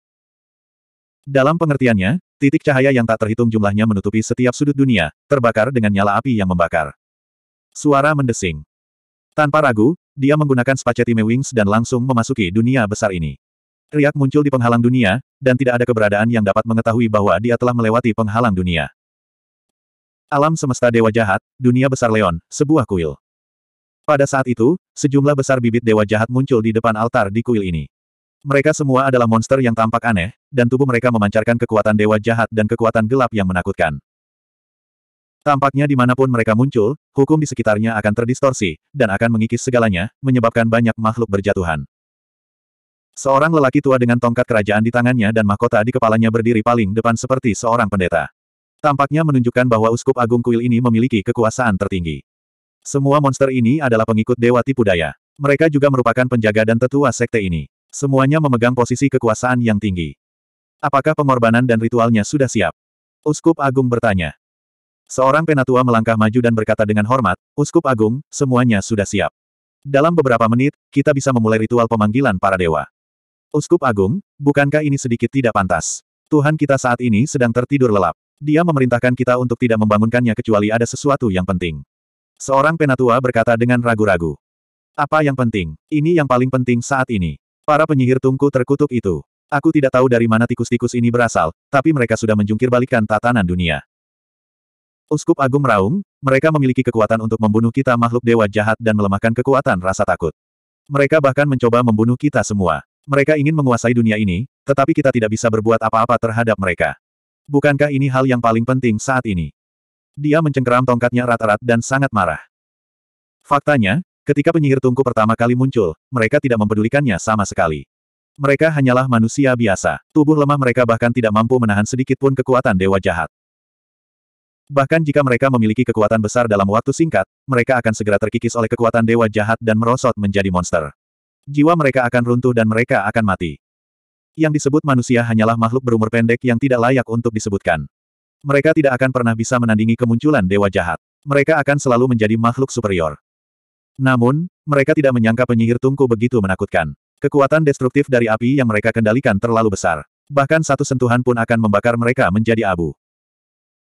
Dalam pengertiannya, titik cahaya yang tak terhitung jumlahnya menutupi setiap sudut dunia, terbakar dengan nyala api yang membakar. Suara mendesing. Tanpa ragu, dia menggunakan Spacetime Wings dan langsung memasuki dunia besar ini. Riak muncul di penghalang dunia, dan tidak ada keberadaan yang dapat mengetahui bahwa dia telah melewati penghalang dunia. Alam semesta dewa jahat, dunia besar Leon, sebuah kuil. Pada saat itu, sejumlah besar bibit dewa jahat muncul di depan altar di kuil ini. Mereka semua adalah monster yang tampak aneh, dan tubuh mereka memancarkan kekuatan dewa jahat dan kekuatan gelap yang menakutkan. Tampaknya dimanapun mereka muncul, hukum di sekitarnya akan terdistorsi, dan akan mengikis segalanya, menyebabkan banyak makhluk berjatuhan. Seorang lelaki tua dengan tongkat kerajaan di tangannya dan mahkota di kepalanya berdiri paling depan seperti seorang pendeta. Tampaknya menunjukkan bahwa Uskup Agung Kuil ini memiliki kekuasaan tertinggi. Semua monster ini adalah pengikut Dewa Tipu Daya. Mereka juga merupakan penjaga dan tetua sekte ini. Semuanya memegang posisi kekuasaan yang tinggi. Apakah pengorbanan dan ritualnya sudah siap? Uskup Agung bertanya. Seorang penatua melangkah maju dan berkata dengan hormat, Uskup Agung, semuanya sudah siap. Dalam beberapa menit, kita bisa memulai ritual pemanggilan para dewa. Uskup Agung, bukankah ini sedikit tidak pantas? Tuhan kita saat ini sedang tertidur lelap. Dia memerintahkan kita untuk tidak membangunkannya kecuali ada sesuatu yang penting. Seorang penatua berkata dengan ragu-ragu. Apa yang penting? Ini yang paling penting saat ini. Para penyihir tungku terkutuk itu. Aku tidak tahu dari mana tikus-tikus ini berasal, tapi mereka sudah menjungkir balikan tatanan dunia. Uskup Agung Raung, mereka memiliki kekuatan untuk membunuh kita makhluk dewa jahat dan melemahkan kekuatan rasa takut. Mereka bahkan mencoba membunuh kita semua. Mereka ingin menguasai dunia ini, tetapi kita tidak bisa berbuat apa-apa terhadap mereka. Bukankah ini hal yang paling penting saat ini? Dia mencengkeram tongkatnya rata-rat dan sangat marah. Faktanya, ketika penyihir tungku pertama kali muncul, mereka tidak mempedulikannya sama sekali. Mereka hanyalah manusia biasa. Tubuh lemah mereka bahkan tidak mampu menahan sedikit pun kekuatan dewa jahat. Bahkan jika mereka memiliki kekuatan besar dalam waktu singkat, mereka akan segera terkikis oleh kekuatan dewa jahat dan merosot menjadi monster. Jiwa mereka akan runtuh dan mereka akan mati. Yang disebut manusia hanyalah makhluk berumur pendek yang tidak layak untuk disebutkan. Mereka tidak akan pernah bisa menandingi kemunculan dewa jahat. Mereka akan selalu menjadi makhluk superior. Namun, mereka tidak menyangka penyihir tungku begitu menakutkan. Kekuatan destruktif dari api yang mereka kendalikan terlalu besar. Bahkan satu sentuhan pun akan membakar mereka menjadi abu.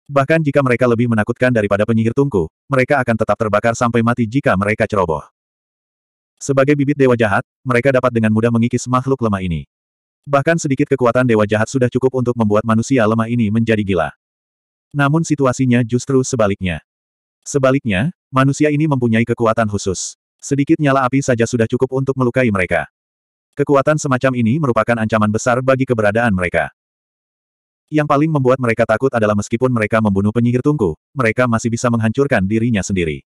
Bahkan jika mereka lebih menakutkan daripada penyihir tungku, mereka akan tetap terbakar sampai mati jika mereka ceroboh. Sebagai bibit dewa jahat, mereka dapat dengan mudah mengikis makhluk lemah ini. Bahkan sedikit kekuatan dewa jahat sudah cukup untuk membuat manusia lemah ini menjadi gila. Namun situasinya justru sebaliknya. Sebaliknya, manusia ini mempunyai kekuatan khusus. Sedikit nyala api saja sudah cukup untuk melukai mereka. Kekuatan semacam ini merupakan ancaman besar bagi keberadaan mereka. Yang paling membuat mereka takut adalah meskipun mereka membunuh penyihir tungku, mereka masih bisa menghancurkan dirinya sendiri.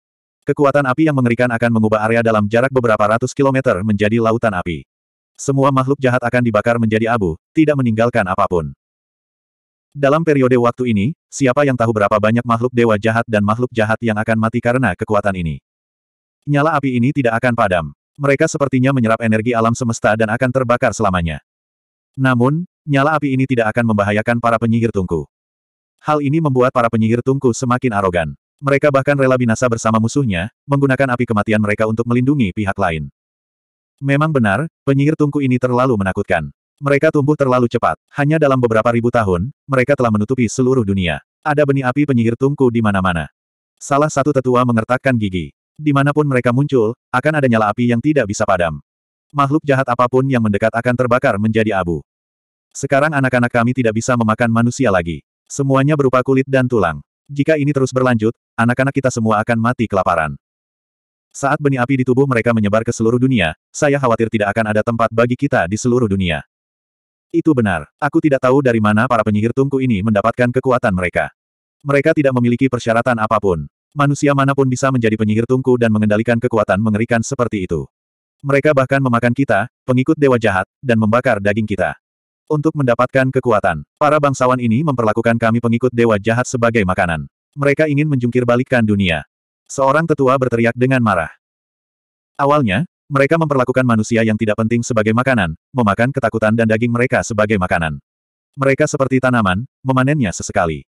Kekuatan api yang mengerikan akan mengubah area dalam jarak beberapa ratus kilometer menjadi lautan api. Semua makhluk jahat akan dibakar menjadi abu, tidak meninggalkan apapun. Dalam periode waktu ini, siapa yang tahu berapa banyak makhluk dewa jahat dan makhluk jahat yang akan mati karena kekuatan ini. Nyala api ini tidak akan padam. Mereka sepertinya menyerap energi alam semesta dan akan terbakar selamanya. Namun, nyala api ini tidak akan membahayakan para penyihir tungku. Hal ini membuat para penyihir tungku semakin arogan. Mereka bahkan rela binasa bersama musuhnya, menggunakan api kematian mereka untuk melindungi pihak lain. Memang benar, penyihir tungku ini terlalu menakutkan. Mereka tumbuh terlalu cepat. Hanya dalam beberapa ribu tahun, mereka telah menutupi seluruh dunia. Ada benih api penyihir tungku di mana-mana. Salah satu tetua mengertakkan gigi. Dimanapun mereka muncul, akan ada nyala api yang tidak bisa padam. Makhluk jahat apapun yang mendekat akan terbakar menjadi abu. Sekarang anak-anak kami tidak bisa memakan manusia lagi. Semuanya berupa kulit dan tulang. Jika ini terus berlanjut, anak-anak kita semua akan mati kelaparan. Saat benih api di tubuh mereka menyebar ke seluruh dunia, saya khawatir tidak akan ada tempat bagi kita di seluruh dunia. Itu benar. Aku tidak tahu dari mana para penyihir tungku ini mendapatkan kekuatan mereka. Mereka tidak memiliki persyaratan apapun. Manusia manapun bisa menjadi penyihir tungku dan mengendalikan kekuatan mengerikan seperti itu. Mereka bahkan memakan kita, pengikut dewa jahat, dan membakar daging kita. Untuk mendapatkan kekuatan, para bangsawan ini memperlakukan kami pengikut dewa jahat sebagai makanan. Mereka ingin menjungkir dunia. Seorang tetua berteriak dengan marah. Awalnya, mereka memperlakukan manusia yang tidak penting sebagai makanan, memakan ketakutan dan daging mereka sebagai makanan. Mereka seperti tanaman, memanennya sesekali.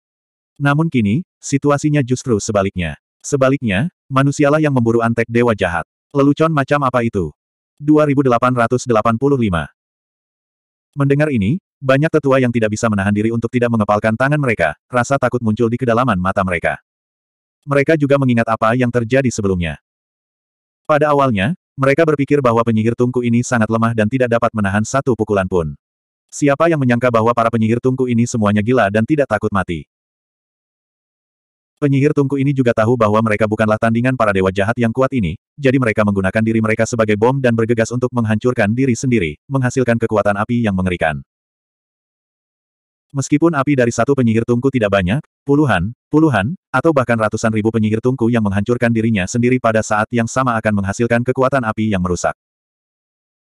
Namun kini, situasinya justru sebaliknya. Sebaliknya, manusialah yang memburu antek dewa jahat. Lelucon macam apa itu? 2885 Mendengar ini, banyak tetua yang tidak bisa menahan diri untuk tidak mengepalkan tangan mereka, rasa takut muncul di kedalaman mata mereka. Mereka juga mengingat apa yang terjadi sebelumnya. Pada awalnya, mereka berpikir bahwa penyihir tungku ini sangat lemah dan tidak dapat menahan satu pukulan pun. Siapa yang menyangka bahwa para penyihir tungku ini semuanya gila dan tidak takut mati? Penyihir tungku ini juga tahu bahwa mereka bukanlah tandingan para dewa jahat yang kuat ini, jadi mereka menggunakan diri mereka sebagai bom dan bergegas untuk menghancurkan diri sendiri, menghasilkan kekuatan api yang mengerikan. Meskipun api dari satu penyihir tungku tidak banyak, Puluhan, puluhan, atau bahkan ratusan ribu penyihir tungku yang menghancurkan dirinya sendiri pada saat yang sama akan menghasilkan kekuatan api yang merusak.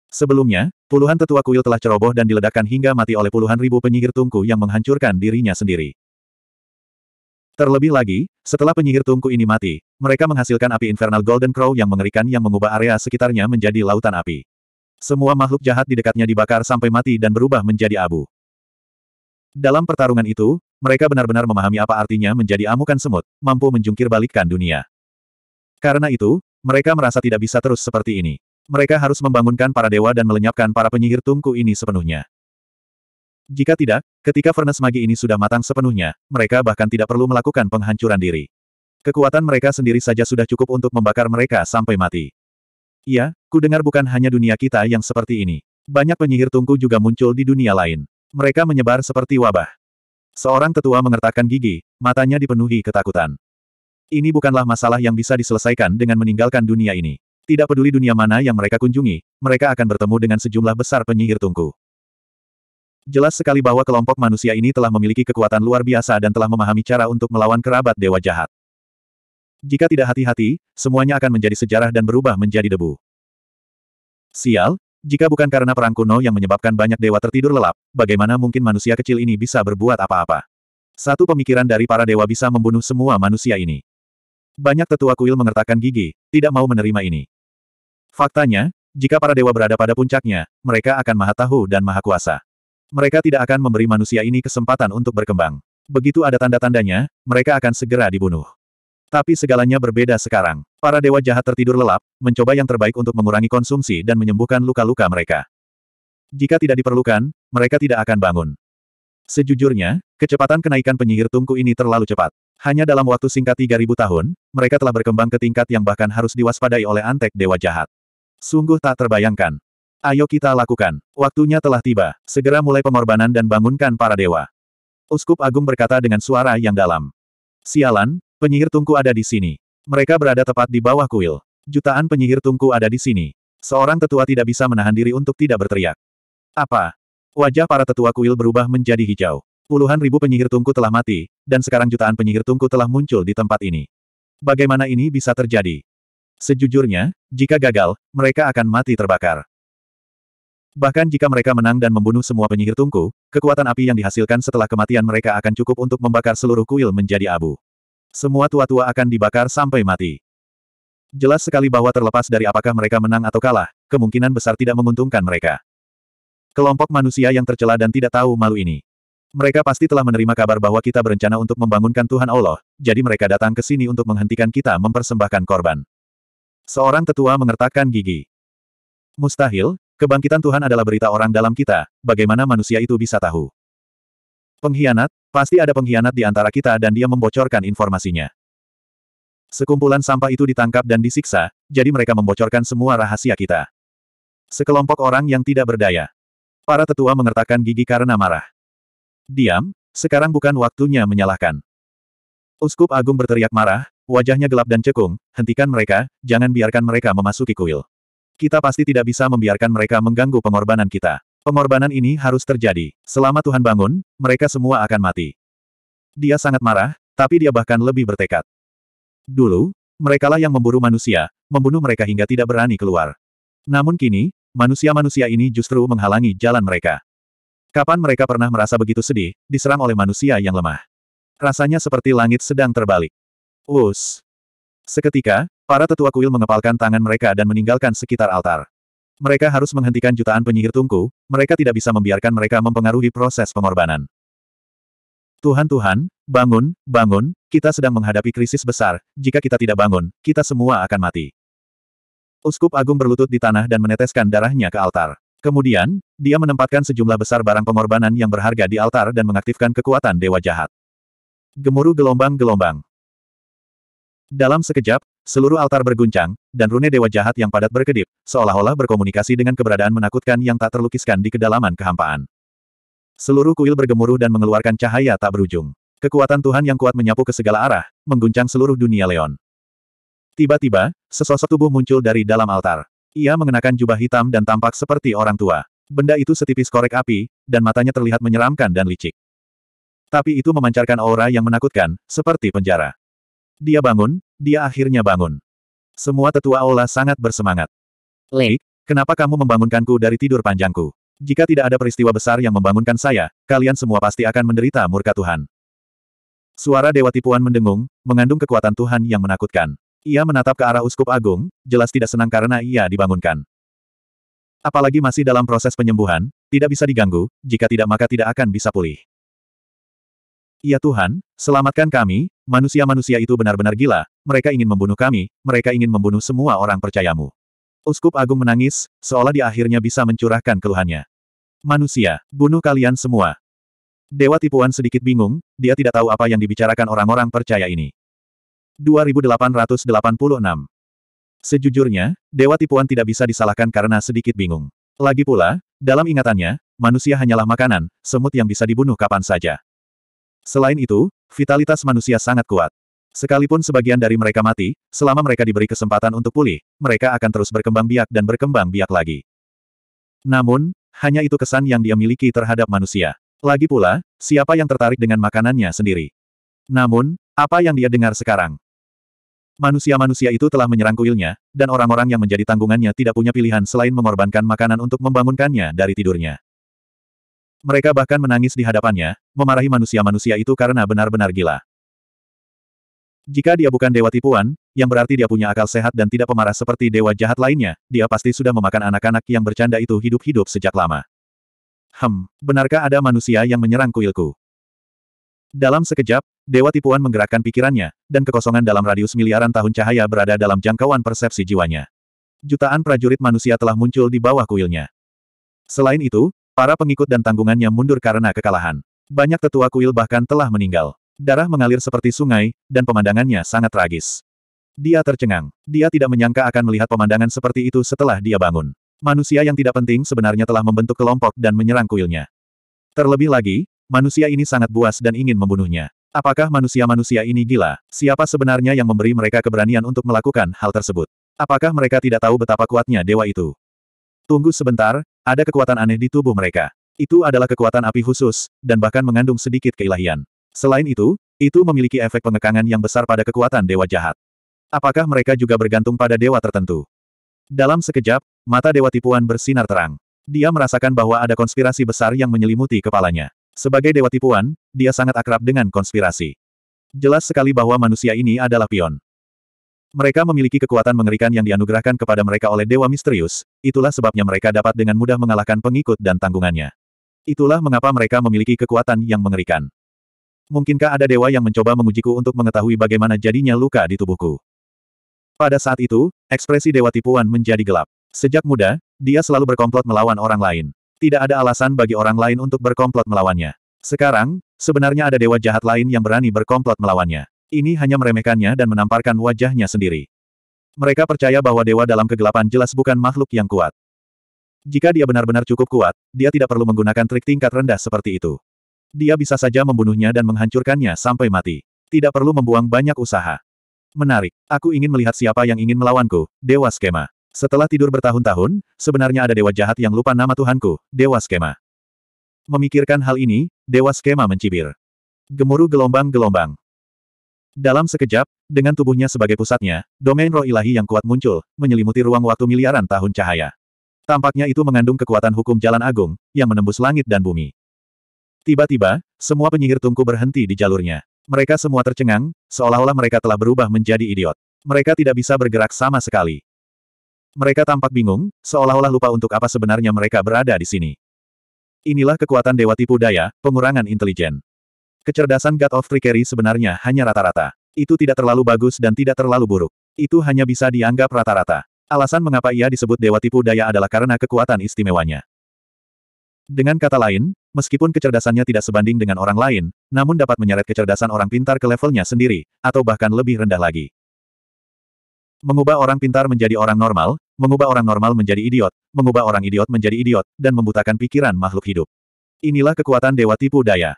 Sebelumnya, puluhan tetua kuil telah ceroboh dan diledakkan hingga mati oleh puluhan ribu penyihir tungku yang menghancurkan dirinya sendiri. Terlebih lagi, setelah penyihir tungku ini mati, mereka menghasilkan api infernal Golden Crow yang mengerikan yang mengubah area sekitarnya menjadi lautan api. Semua makhluk jahat di dekatnya dibakar sampai mati dan berubah menjadi abu. Dalam pertarungan itu, mereka benar-benar memahami apa artinya menjadi amukan semut, mampu menjungkir balikkan dunia. Karena itu, mereka merasa tidak bisa terus seperti ini. Mereka harus membangunkan para dewa dan melenyapkan para penyihir tungku ini sepenuhnya. Jika tidak, ketika Furnace Magi ini sudah matang sepenuhnya, mereka bahkan tidak perlu melakukan penghancuran diri. Kekuatan mereka sendiri saja sudah cukup untuk membakar mereka sampai mati. Iya, ku dengar bukan hanya dunia kita yang seperti ini. Banyak penyihir tungku juga muncul di dunia lain. Mereka menyebar seperti wabah. Seorang tetua mengertakkan gigi, matanya dipenuhi ketakutan. Ini bukanlah masalah yang bisa diselesaikan dengan meninggalkan dunia ini. Tidak peduli dunia mana yang mereka kunjungi, mereka akan bertemu dengan sejumlah besar penyihir tungku. Jelas sekali bahwa kelompok manusia ini telah memiliki kekuatan luar biasa dan telah memahami cara untuk melawan kerabat dewa jahat. Jika tidak hati-hati, semuanya akan menjadi sejarah dan berubah menjadi debu. Sial, jika bukan karena perang kuno yang menyebabkan banyak dewa tertidur lelap, bagaimana mungkin manusia kecil ini bisa berbuat apa-apa? Satu pemikiran dari para dewa bisa membunuh semua manusia ini. Banyak tetua kuil mengertakkan gigi, tidak mau menerima ini. Faktanya, jika para dewa berada pada puncaknya, mereka akan maha tahu dan maha kuasa. Mereka tidak akan memberi manusia ini kesempatan untuk berkembang. Begitu ada tanda-tandanya, mereka akan segera dibunuh. Tapi segalanya berbeda sekarang. Para dewa jahat tertidur lelap, mencoba yang terbaik untuk mengurangi konsumsi dan menyembuhkan luka-luka mereka. Jika tidak diperlukan, mereka tidak akan bangun. Sejujurnya, kecepatan kenaikan penyihir tungku ini terlalu cepat. Hanya dalam waktu singkat 3000 tahun, mereka telah berkembang ke tingkat yang bahkan harus diwaspadai oleh antek dewa jahat. Sungguh tak terbayangkan. Ayo kita lakukan. Waktunya telah tiba. Segera mulai pengorbanan dan bangunkan para dewa. Uskup Agung berkata dengan suara yang dalam. Sialan, Penyihir tungku ada di sini. Mereka berada tepat di bawah kuil. Jutaan penyihir tungku ada di sini. Seorang tetua tidak bisa menahan diri untuk tidak berteriak. Apa? Wajah para tetua kuil berubah menjadi hijau. Puluhan ribu penyihir tungku telah mati, dan sekarang jutaan penyihir tungku telah muncul di tempat ini. Bagaimana ini bisa terjadi? Sejujurnya, jika gagal, mereka akan mati terbakar. Bahkan jika mereka menang dan membunuh semua penyihir tungku, kekuatan api yang dihasilkan setelah kematian mereka akan cukup untuk membakar seluruh kuil menjadi abu. Semua tua-tua akan dibakar sampai mati. Jelas sekali bahwa terlepas dari apakah mereka menang atau kalah, kemungkinan besar tidak menguntungkan mereka. Kelompok manusia yang tercela dan tidak tahu malu ini. Mereka pasti telah menerima kabar bahwa kita berencana untuk membangunkan Tuhan Allah, jadi mereka datang ke sini untuk menghentikan kita mempersembahkan korban. Seorang tetua mengertakkan gigi. Mustahil, kebangkitan Tuhan adalah berita orang dalam kita, bagaimana manusia itu bisa tahu? Pengkhianat, pasti ada pengkhianat di antara kita dan dia membocorkan informasinya. Sekumpulan sampah itu ditangkap dan disiksa, jadi mereka membocorkan semua rahasia kita. Sekelompok orang yang tidak berdaya. Para tetua mengertakkan gigi karena marah. Diam, sekarang bukan waktunya menyalahkan. Uskup Agung berteriak marah, wajahnya gelap dan cekung, hentikan mereka, jangan biarkan mereka memasuki kuil. Kita pasti tidak bisa membiarkan mereka mengganggu pengorbanan kita. Pengorbanan ini harus terjadi. Selama Tuhan bangun, mereka semua akan mati. Dia sangat marah, tapi dia bahkan lebih bertekad. Dulu, merekalah yang memburu manusia, membunuh mereka hingga tidak berani keluar. Namun kini, manusia-manusia ini justru menghalangi jalan mereka. Kapan mereka pernah merasa begitu sedih, diserang oleh manusia yang lemah? Rasanya seperti langit sedang terbalik. Us. Seketika, para tetua kuil mengepalkan tangan mereka dan meninggalkan sekitar altar. Mereka harus menghentikan jutaan penyihir tungku, mereka tidak bisa membiarkan mereka mempengaruhi proses pengorbanan. Tuhan Tuhan, bangun, bangun, kita sedang menghadapi krisis besar, jika kita tidak bangun, kita semua akan mati. Uskup Agung berlutut di tanah dan meneteskan darahnya ke altar. Kemudian, dia menempatkan sejumlah besar barang pengorbanan yang berharga di altar dan mengaktifkan kekuatan dewa jahat. Gemuruh gelombang-gelombang. Dalam sekejap, seluruh altar berguncang, dan rune dewa jahat yang padat berkedip, seolah-olah berkomunikasi dengan keberadaan menakutkan yang tak terlukiskan di kedalaman kehampaan. Seluruh kuil bergemuruh dan mengeluarkan cahaya tak berujung. Kekuatan Tuhan yang kuat menyapu ke segala arah, mengguncang seluruh dunia Leon. Tiba-tiba, sesosok tubuh muncul dari dalam altar. Ia mengenakan jubah hitam dan tampak seperti orang tua. Benda itu setipis korek api, dan matanya terlihat menyeramkan dan licik. Tapi itu memancarkan aura yang menakutkan, seperti penjara. Dia bangun, dia akhirnya bangun. Semua tetua aula sangat bersemangat. Lei, kenapa kamu membangunkanku dari tidur panjangku? Jika tidak ada peristiwa besar yang membangunkan saya, kalian semua pasti akan menderita murka Tuhan. Suara Dewa Tipuan mendengung, mengandung kekuatan Tuhan yang menakutkan. Ia menatap ke arah Uskup Agung, jelas tidak senang karena ia dibangunkan. Apalagi masih dalam proses penyembuhan, tidak bisa diganggu, jika tidak maka tidak akan bisa pulih. Ya Tuhan, selamatkan kami, manusia-manusia itu benar-benar gila, mereka ingin membunuh kami, mereka ingin membunuh semua orang percayamu. Uskup Agung menangis, seolah di akhirnya bisa mencurahkan keluhannya. Manusia, bunuh kalian semua. Dewa tipuan sedikit bingung, dia tidak tahu apa yang dibicarakan orang-orang percaya ini. 2886 Sejujurnya, Dewa tipuan tidak bisa disalahkan karena sedikit bingung. Lagi pula, dalam ingatannya, manusia hanyalah makanan, semut yang bisa dibunuh kapan saja. Selain itu, vitalitas manusia sangat kuat. Sekalipun sebagian dari mereka mati, selama mereka diberi kesempatan untuk pulih, mereka akan terus berkembang biak dan berkembang biak lagi. Namun, hanya itu kesan yang dia miliki terhadap manusia. Lagi pula, siapa yang tertarik dengan makanannya sendiri? Namun, apa yang dia dengar sekarang? Manusia-manusia itu telah menyerang kuilnya, dan orang-orang yang menjadi tanggungannya tidak punya pilihan selain mengorbankan makanan untuk membangunkannya dari tidurnya. Mereka bahkan menangis di hadapannya, memarahi manusia-manusia itu karena benar-benar gila. Jika dia bukan dewa tipuan, yang berarti dia punya akal sehat dan tidak pemarah seperti dewa jahat lainnya, dia pasti sudah memakan anak-anak yang bercanda itu hidup-hidup sejak lama. Hem, benarkah ada manusia yang menyerang kuilku? Dalam sekejap, dewa tipuan menggerakkan pikirannya, dan kekosongan dalam radius miliaran tahun cahaya berada dalam jangkauan persepsi jiwanya. Jutaan prajurit manusia telah muncul di bawah kuilnya. Selain itu, para pengikut dan tanggungannya mundur karena kekalahan. Banyak tetua kuil bahkan telah meninggal. Darah mengalir seperti sungai, dan pemandangannya sangat tragis. Dia tercengang. Dia tidak menyangka akan melihat pemandangan seperti itu setelah dia bangun. Manusia yang tidak penting sebenarnya telah membentuk kelompok dan menyerang kuilnya. Terlebih lagi, manusia ini sangat buas dan ingin membunuhnya. Apakah manusia-manusia ini gila? Siapa sebenarnya yang memberi mereka keberanian untuk melakukan hal tersebut? Apakah mereka tidak tahu betapa kuatnya dewa itu? Tunggu sebentar, ada kekuatan aneh di tubuh mereka. Itu adalah kekuatan api khusus, dan bahkan mengandung sedikit keilahian. Selain itu, itu memiliki efek pengekangan yang besar pada kekuatan dewa jahat. Apakah mereka juga bergantung pada dewa tertentu? Dalam sekejap, mata dewa tipuan bersinar terang. Dia merasakan bahwa ada konspirasi besar yang menyelimuti kepalanya. Sebagai dewa tipuan, dia sangat akrab dengan konspirasi. Jelas sekali bahwa manusia ini adalah pion. Mereka memiliki kekuatan mengerikan yang dianugerahkan kepada mereka oleh dewa misterius, itulah sebabnya mereka dapat dengan mudah mengalahkan pengikut dan tanggungannya. Itulah mengapa mereka memiliki kekuatan yang mengerikan. Mungkinkah ada dewa yang mencoba mengujiku untuk mengetahui bagaimana jadinya luka di tubuhku? Pada saat itu, ekspresi dewa tipuan menjadi gelap. Sejak muda, dia selalu berkomplot melawan orang lain. Tidak ada alasan bagi orang lain untuk berkomplot melawannya. Sekarang, sebenarnya ada dewa jahat lain yang berani berkomplot melawannya. Ini hanya meremehkannya dan menamparkan wajahnya sendiri. Mereka percaya bahwa dewa dalam kegelapan jelas bukan makhluk yang kuat. Jika dia benar-benar cukup kuat, dia tidak perlu menggunakan trik tingkat rendah seperti itu dia bisa saja membunuhnya dan menghancurkannya sampai mati. Tidak perlu membuang banyak usaha. Menarik. Aku ingin melihat siapa yang ingin melawanku, Dewa Skema. Setelah tidur bertahun-tahun, sebenarnya ada dewa jahat yang lupa nama Tuhanku, Dewa Skema. Memikirkan hal ini, Dewa Skema mencibir. Gemuruh gelombang-gelombang. Dalam sekejap, dengan tubuhnya sebagai pusatnya, domain roh ilahi yang kuat muncul, menyelimuti ruang waktu miliaran tahun cahaya. Tampaknya itu mengandung kekuatan hukum jalan agung, yang menembus langit dan bumi. Tiba-tiba, semua penyihir tungku berhenti di jalurnya. Mereka semua tercengang, seolah-olah mereka telah berubah menjadi idiot. Mereka tidak bisa bergerak sama sekali. Mereka tampak bingung, seolah-olah lupa untuk apa sebenarnya mereka berada di sini. Inilah kekuatan Dewa Tipu Daya, pengurangan intelijen. Kecerdasan God of Trickery sebenarnya hanya rata-rata. Itu tidak terlalu bagus dan tidak terlalu buruk. Itu hanya bisa dianggap rata-rata. Alasan mengapa ia disebut Dewa Tipu Daya adalah karena kekuatan istimewanya. Dengan kata lain, meskipun kecerdasannya tidak sebanding dengan orang lain, namun dapat menyeret kecerdasan orang pintar ke levelnya sendiri, atau bahkan lebih rendah lagi. Mengubah orang pintar menjadi orang normal, mengubah orang normal menjadi idiot, mengubah orang idiot menjadi idiot, dan membutakan pikiran makhluk hidup. Inilah kekuatan Dewa Tipu Daya.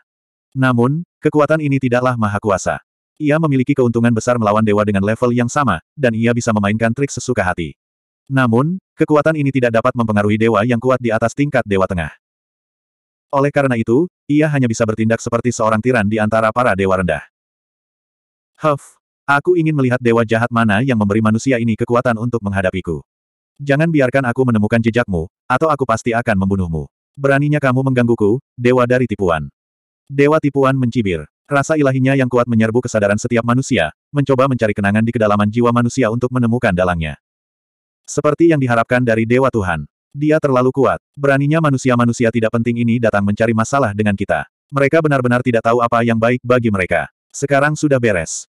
Namun, kekuatan ini tidaklah maha kuasa. Ia memiliki keuntungan besar melawan dewa dengan level yang sama, dan ia bisa memainkan trik sesuka hati. Namun, kekuatan ini tidak dapat mempengaruhi dewa yang kuat di atas tingkat dewa tengah. Oleh karena itu, ia hanya bisa bertindak seperti seorang tiran di antara para dewa rendah. Huff, aku ingin melihat dewa jahat mana yang memberi manusia ini kekuatan untuk menghadapiku. Jangan biarkan aku menemukan jejakmu, atau aku pasti akan membunuhmu. Beraninya kamu menggangguku, dewa dari tipuan. Dewa tipuan mencibir. Rasa ilahinya yang kuat menyerbu kesadaran setiap manusia, mencoba mencari kenangan di kedalaman jiwa manusia untuk menemukan dalangnya. Seperti yang diharapkan dari Dewa Tuhan, dia terlalu kuat. Beraninya manusia-manusia tidak penting ini datang mencari masalah dengan kita. Mereka benar-benar tidak tahu apa yang baik bagi mereka. Sekarang sudah beres.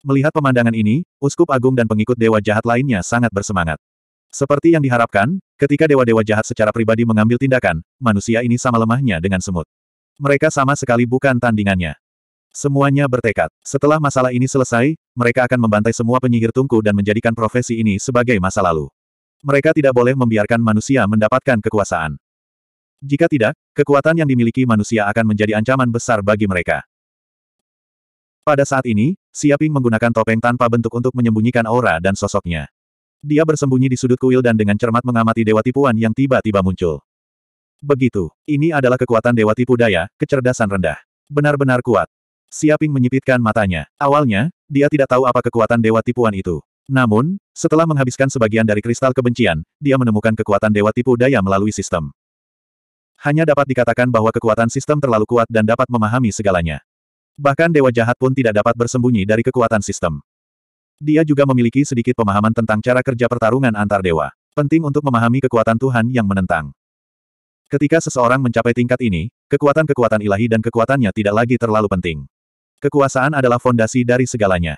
Melihat pemandangan ini, Uskup Agung dan pengikut Dewa Jahat lainnya sangat bersemangat. Seperti yang diharapkan, ketika Dewa-Dewa Jahat secara pribadi mengambil tindakan, manusia ini sama lemahnya dengan semut. Mereka sama sekali bukan tandingannya. Semuanya bertekad. Setelah masalah ini selesai, mereka akan membantai semua penyihir tungku dan menjadikan profesi ini sebagai masa lalu mereka tidak boleh membiarkan manusia mendapatkan kekuasaan. Jika tidak, kekuatan yang dimiliki manusia akan menjadi ancaman besar bagi mereka. Pada saat ini, Siaping menggunakan topeng tanpa bentuk untuk menyembunyikan aura dan sosoknya. Dia bersembunyi di sudut kuil dan dengan cermat mengamati dewa tipuan yang tiba-tiba muncul. Begitu, ini adalah kekuatan dewa tipu daya, kecerdasan rendah. Benar-benar kuat. Siaping menyipitkan matanya. Awalnya, dia tidak tahu apa kekuatan dewa tipuan itu. Namun, setelah menghabiskan sebagian dari kristal kebencian, dia menemukan kekuatan dewa tipu daya melalui sistem. Hanya dapat dikatakan bahwa kekuatan sistem terlalu kuat dan dapat memahami segalanya. Bahkan dewa jahat pun tidak dapat bersembunyi dari kekuatan sistem. Dia juga memiliki sedikit pemahaman tentang cara kerja pertarungan antar dewa. Penting untuk memahami kekuatan Tuhan yang menentang. Ketika seseorang mencapai tingkat ini, kekuatan-kekuatan ilahi dan kekuatannya tidak lagi terlalu penting. Kekuasaan adalah fondasi dari segalanya.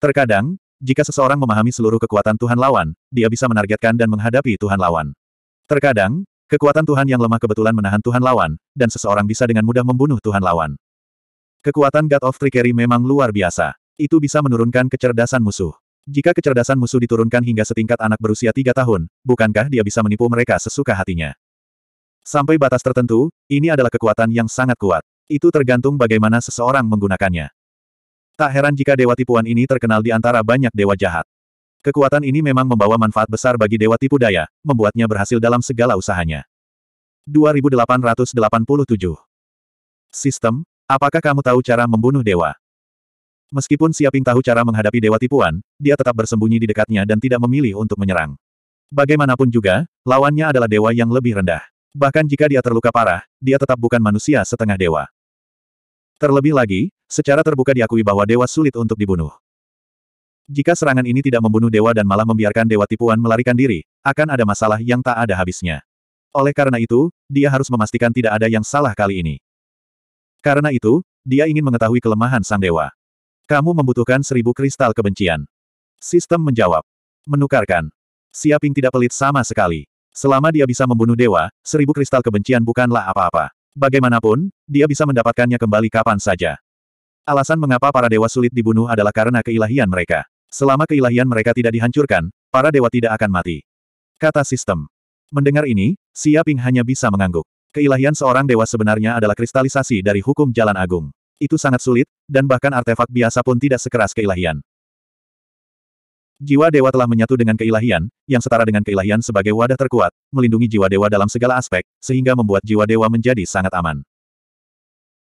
Terkadang, jika seseorang memahami seluruh kekuatan Tuhan lawan, dia bisa menargetkan dan menghadapi Tuhan lawan. Terkadang, kekuatan Tuhan yang lemah kebetulan menahan Tuhan lawan, dan seseorang bisa dengan mudah membunuh Tuhan lawan. Kekuatan God of Trickery memang luar biasa. Itu bisa menurunkan kecerdasan musuh. Jika kecerdasan musuh diturunkan hingga setingkat anak berusia tiga tahun, bukankah dia bisa menipu mereka sesuka hatinya? Sampai batas tertentu, ini adalah kekuatan yang sangat kuat. Itu tergantung bagaimana seseorang menggunakannya. Tak heran jika dewa tipuan ini terkenal di antara banyak dewa jahat. Kekuatan ini memang membawa manfaat besar bagi dewa tipu daya, membuatnya berhasil dalam segala usahanya. 2887 Sistem, apakah kamu tahu cara membunuh dewa? Meskipun Siaping tahu cara menghadapi dewa tipuan, dia tetap bersembunyi di dekatnya dan tidak memilih untuk menyerang. Bagaimanapun juga, lawannya adalah dewa yang lebih rendah. Bahkan jika dia terluka parah, dia tetap bukan manusia setengah dewa. Terlebih lagi, secara terbuka diakui bahwa dewa sulit untuk dibunuh. Jika serangan ini tidak membunuh dewa dan malah membiarkan dewa tipuan melarikan diri, akan ada masalah yang tak ada habisnya. Oleh karena itu, dia harus memastikan tidak ada yang salah kali ini. Karena itu, dia ingin mengetahui kelemahan sang dewa. Kamu membutuhkan seribu kristal kebencian. Sistem menjawab. Menukarkan. Siaping tidak pelit sama sekali. Selama dia bisa membunuh dewa, seribu kristal kebencian bukanlah apa-apa. Bagaimanapun, dia bisa mendapatkannya kembali kapan saja. Alasan mengapa para dewa sulit dibunuh adalah karena keilahian mereka. Selama keilahian mereka tidak dihancurkan, para dewa tidak akan mati. Kata sistem. Mendengar ini, Siaping hanya bisa mengangguk. Keilahian seorang dewa sebenarnya adalah kristalisasi dari hukum jalan agung. Itu sangat sulit, dan bahkan artefak biasa pun tidak sekeras keilahian. Jiwa dewa telah menyatu dengan keilahian, yang setara dengan keilahian sebagai wadah terkuat, melindungi jiwa dewa dalam segala aspek, sehingga membuat jiwa dewa menjadi sangat aman.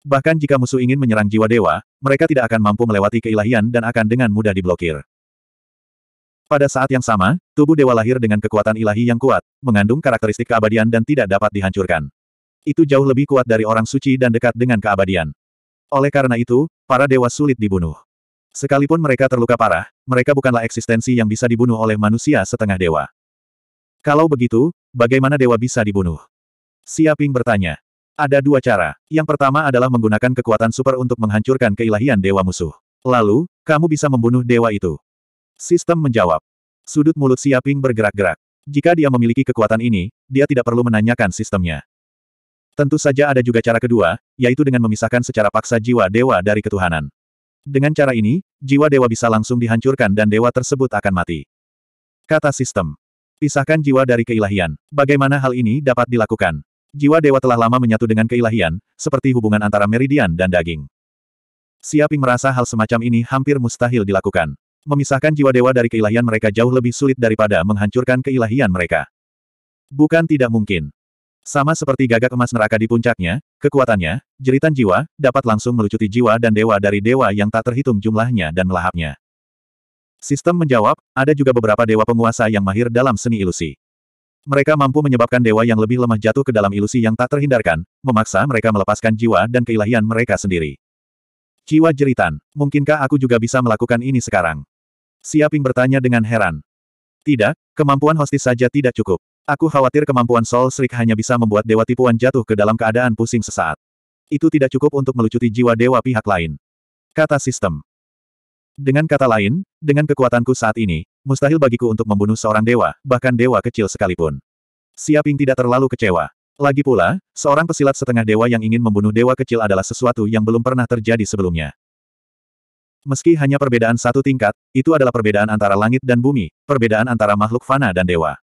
Bahkan jika musuh ingin menyerang jiwa dewa, mereka tidak akan mampu melewati keilahian dan akan dengan mudah diblokir. Pada saat yang sama, tubuh dewa lahir dengan kekuatan ilahi yang kuat, mengandung karakteristik keabadian dan tidak dapat dihancurkan. Itu jauh lebih kuat dari orang suci dan dekat dengan keabadian. Oleh karena itu, para dewa sulit dibunuh. Sekalipun mereka terluka parah, mereka bukanlah eksistensi yang bisa dibunuh oleh manusia setengah dewa. Kalau begitu, bagaimana dewa bisa dibunuh? Siaping bertanya. Ada dua cara. Yang pertama adalah menggunakan kekuatan super untuk menghancurkan keilahian dewa musuh. Lalu, kamu bisa membunuh dewa itu. Sistem menjawab. Sudut mulut Siaping bergerak-gerak. Jika dia memiliki kekuatan ini, dia tidak perlu menanyakan sistemnya. Tentu saja ada juga cara kedua, yaitu dengan memisahkan secara paksa jiwa dewa dari ketuhanan. Dengan cara ini, jiwa dewa bisa langsung dihancurkan dan dewa tersebut akan mati. Kata sistem. Pisahkan jiwa dari keilahian. Bagaimana hal ini dapat dilakukan? Jiwa dewa telah lama menyatu dengan keilahian, seperti hubungan antara meridian dan daging. Siaping merasa hal semacam ini hampir mustahil dilakukan. Memisahkan jiwa dewa dari keilahian mereka jauh lebih sulit daripada menghancurkan keilahian mereka. Bukan tidak mungkin. Sama seperti gagak emas neraka di puncaknya, kekuatannya, jeritan jiwa, dapat langsung melucuti jiwa dan dewa dari dewa yang tak terhitung jumlahnya dan melahapnya. Sistem menjawab, ada juga beberapa dewa penguasa yang mahir dalam seni ilusi. Mereka mampu menyebabkan dewa yang lebih lemah jatuh ke dalam ilusi yang tak terhindarkan, memaksa mereka melepaskan jiwa dan keilahian mereka sendiri. Jiwa jeritan, mungkinkah aku juga bisa melakukan ini sekarang? Siaping bertanya dengan heran. Tidak, kemampuan hostis saja tidak cukup. Aku khawatir kemampuan Soul Shriek hanya bisa membuat dewa tipuan jatuh ke dalam keadaan pusing sesaat. Itu tidak cukup untuk melucuti jiwa dewa pihak lain. Kata sistem. Dengan kata lain, dengan kekuatanku saat ini, mustahil bagiku untuk membunuh seorang dewa, bahkan dewa kecil sekalipun. Siaping tidak terlalu kecewa. Lagi pula, seorang pesilat setengah dewa yang ingin membunuh dewa kecil adalah sesuatu yang belum pernah terjadi sebelumnya. Meski hanya perbedaan satu tingkat, itu adalah perbedaan antara langit dan bumi, perbedaan antara makhluk fana dan dewa.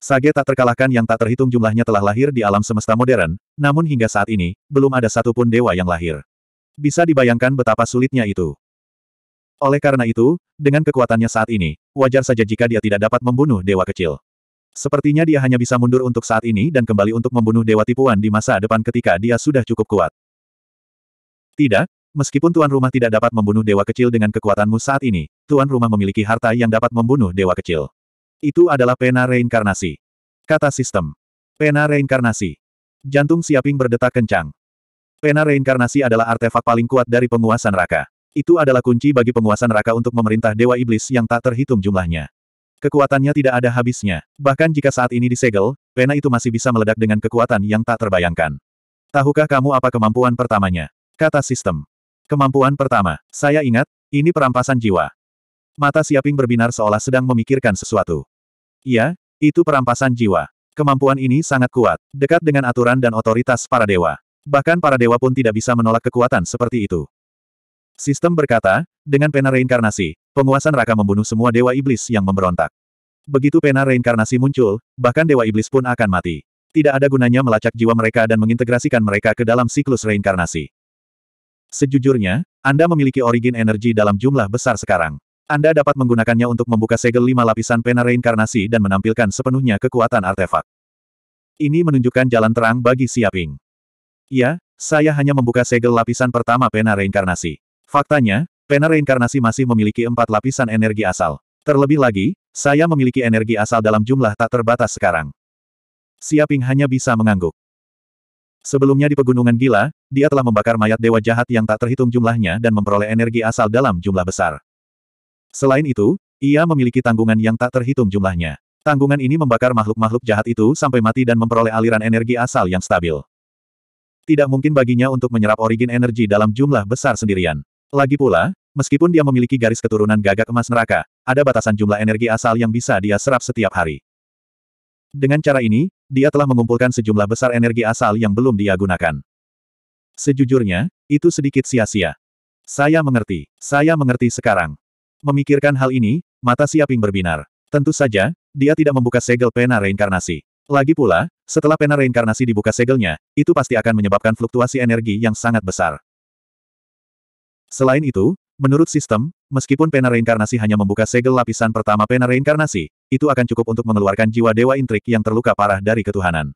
Sage tak terkalahkan yang tak terhitung jumlahnya telah lahir di alam semesta modern, namun hingga saat ini, belum ada satupun dewa yang lahir. Bisa dibayangkan betapa sulitnya itu. Oleh karena itu, dengan kekuatannya saat ini, wajar saja jika dia tidak dapat membunuh dewa kecil. Sepertinya dia hanya bisa mundur untuk saat ini dan kembali untuk membunuh dewa tipuan di masa depan ketika dia sudah cukup kuat. Tidak, meskipun tuan rumah tidak dapat membunuh dewa kecil dengan kekuatanmu saat ini, tuan rumah memiliki harta yang dapat membunuh dewa kecil. Itu adalah pena reinkarnasi. Kata sistem. Pena reinkarnasi. Jantung Siaping berdetak kencang. Pena reinkarnasi adalah artefak paling kuat dari penguasa neraka. Itu adalah kunci bagi penguasa neraka untuk memerintah Dewa Iblis yang tak terhitung jumlahnya. Kekuatannya tidak ada habisnya. Bahkan jika saat ini disegel, pena itu masih bisa meledak dengan kekuatan yang tak terbayangkan. Tahukah kamu apa kemampuan pertamanya? Kata sistem. Kemampuan pertama. Saya ingat, ini perampasan jiwa. Mata Siaping berbinar seolah sedang memikirkan sesuatu. Iya, itu perampasan jiwa. Kemampuan ini sangat kuat, dekat dengan aturan dan otoritas para dewa. Bahkan para dewa pun tidak bisa menolak kekuatan seperti itu. Sistem berkata, dengan pena reinkarnasi, penguasa neraka membunuh semua dewa iblis yang memberontak. Begitu pena reinkarnasi muncul, bahkan dewa iblis pun akan mati. Tidak ada gunanya melacak jiwa mereka dan mengintegrasikan mereka ke dalam siklus reinkarnasi. Sejujurnya, Anda memiliki origin energi dalam jumlah besar sekarang. Anda dapat menggunakannya untuk membuka segel lima lapisan pena reinkarnasi dan menampilkan sepenuhnya kekuatan artefak. Ini menunjukkan jalan terang bagi Siaping. Ya, saya hanya membuka segel lapisan pertama pena reinkarnasi. Faktanya, pena reinkarnasi masih memiliki empat lapisan energi asal. Terlebih lagi, saya memiliki energi asal dalam jumlah tak terbatas sekarang. Siaping hanya bisa mengangguk. Sebelumnya di Pegunungan Gila, dia telah membakar mayat dewa jahat yang tak terhitung jumlahnya dan memperoleh energi asal dalam jumlah besar. Selain itu, ia memiliki tanggungan yang tak terhitung jumlahnya. Tanggungan ini membakar makhluk-makhluk jahat itu sampai mati dan memperoleh aliran energi asal yang stabil. Tidak mungkin baginya untuk menyerap origin energi dalam jumlah besar sendirian. Lagi pula, meskipun dia memiliki garis keturunan gagak emas neraka, ada batasan jumlah energi asal yang bisa dia serap setiap hari. Dengan cara ini, dia telah mengumpulkan sejumlah besar energi asal yang belum dia gunakan. Sejujurnya, itu sedikit sia-sia. Saya mengerti, saya mengerti sekarang. Memikirkan hal ini, mata Siaping berbinar. Tentu saja, dia tidak membuka segel pena reinkarnasi. Lagi pula, setelah pena reinkarnasi dibuka segelnya, itu pasti akan menyebabkan fluktuasi energi yang sangat besar. Selain itu, menurut sistem, meskipun pena reinkarnasi hanya membuka segel lapisan pertama pena reinkarnasi, itu akan cukup untuk mengeluarkan jiwa dewa intrik yang terluka parah dari ketuhanan.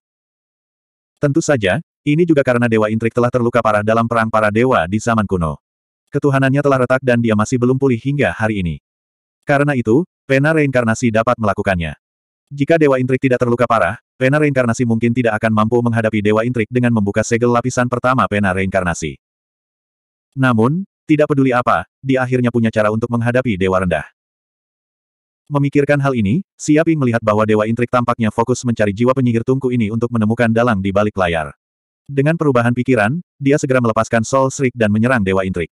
Tentu saja, ini juga karena dewa intrik telah terluka parah dalam perang para dewa di zaman kuno. Ketuhanannya telah retak dan dia masih belum pulih hingga hari ini. Karena itu, pena reinkarnasi dapat melakukannya. Jika Dewa Intrik tidak terluka parah, pena reinkarnasi mungkin tidak akan mampu menghadapi Dewa Intrik dengan membuka segel lapisan pertama pena reinkarnasi. Namun, tidak peduli apa, dia akhirnya punya cara untuk menghadapi Dewa Rendah. Memikirkan hal ini, Siaping melihat bahwa Dewa Intrik tampaknya fokus mencari jiwa penyihir tungku ini untuk menemukan dalang di balik layar. Dengan perubahan pikiran, dia segera melepaskan Soul Shriek dan menyerang Dewa Intrik.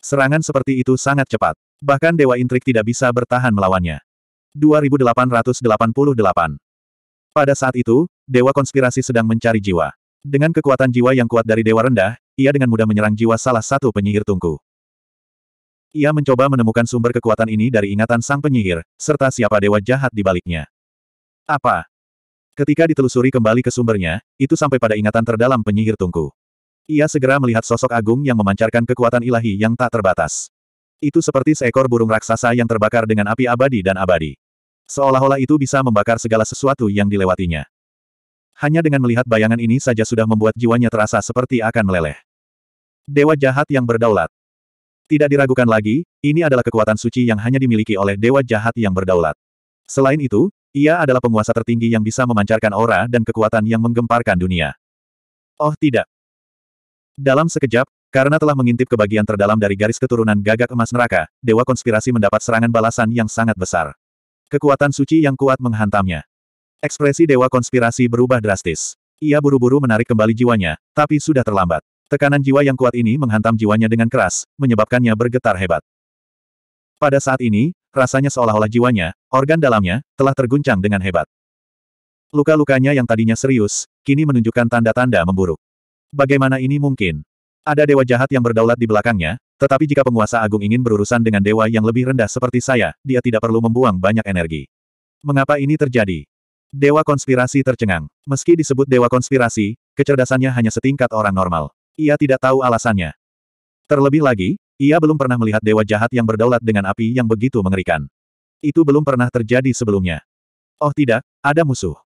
Serangan seperti itu sangat cepat. Bahkan Dewa Intrik tidak bisa bertahan melawannya. 2888 Pada saat itu, Dewa Konspirasi sedang mencari jiwa. Dengan kekuatan jiwa yang kuat dari Dewa Rendah, ia dengan mudah menyerang jiwa salah satu penyihir tungku. Ia mencoba menemukan sumber kekuatan ini dari ingatan sang penyihir, serta siapa dewa jahat di baliknya. Apa? Ketika ditelusuri kembali ke sumbernya, itu sampai pada ingatan terdalam penyihir tungku. Ia segera melihat sosok agung yang memancarkan kekuatan ilahi yang tak terbatas. Itu seperti seekor burung raksasa yang terbakar dengan api abadi dan abadi. Seolah-olah itu bisa membakar segala sesuatu yang dilewatinya. Hanya dengan melihat bayangan ini saja sudah membuat jiwanya terasa seperti akan meleleh. Dewa jahat yang berdaulat. Tidak diragukan lagi, ini adalah kekuatan suci yang hanya dimiliki oleh dewa jahat yang berdaulat. Selain itu, ia adalah penguasa tertinggi yang bisa memancarkan aura dan kekuatan yang menggemparkan dunia. Oh tidak. Dalam sekejap, karena telah mengintip ke bagian terdalam dari garis keturunan gagak emas neraka, Dewa Konspirasi mendapat serangan balasan yang sangat besar. Kekuatan suci yang kuat menghantamnya. Ekspresi Dewa Konspirasi berubah drastis. Ia buru-buru menarik kembali jiwanya, tapi sudah terlambat. Tekanan jiwa yang kuat ini menghantam jiwanya dengan keras, menyebabkannya bergetar hebat. Pada saat ini, rasanya seolah-olah jiwanya, organ dalamnya, telah terguncang dengan hebat. Luka-lukanya yang tadinya serius, kini menunjukkan tanda-tanda memburuk. Bagaimana ini mungkin? Ada dewa jahat yang berdaulat di belakangnya, tetapi jika penguasa agung ingin berurusan dengan dewa yang lebih rendah seperti saya, dia tidak perlu membuang banyak energi. Mengapa ini terjadi? Dewa konspirasi tercengang. Meski disebut dewa konspirasi, kecerdasannya hanya setingkat orang normal. Ia tidak tahu alasannya. Terlebih lagi, ia belum pernah melihat dewa jahat yang berdaulat dengan api yang begitu mengerikan. Itu belum pernah terjadi sebelumnya. Oh tidak, ada musuh.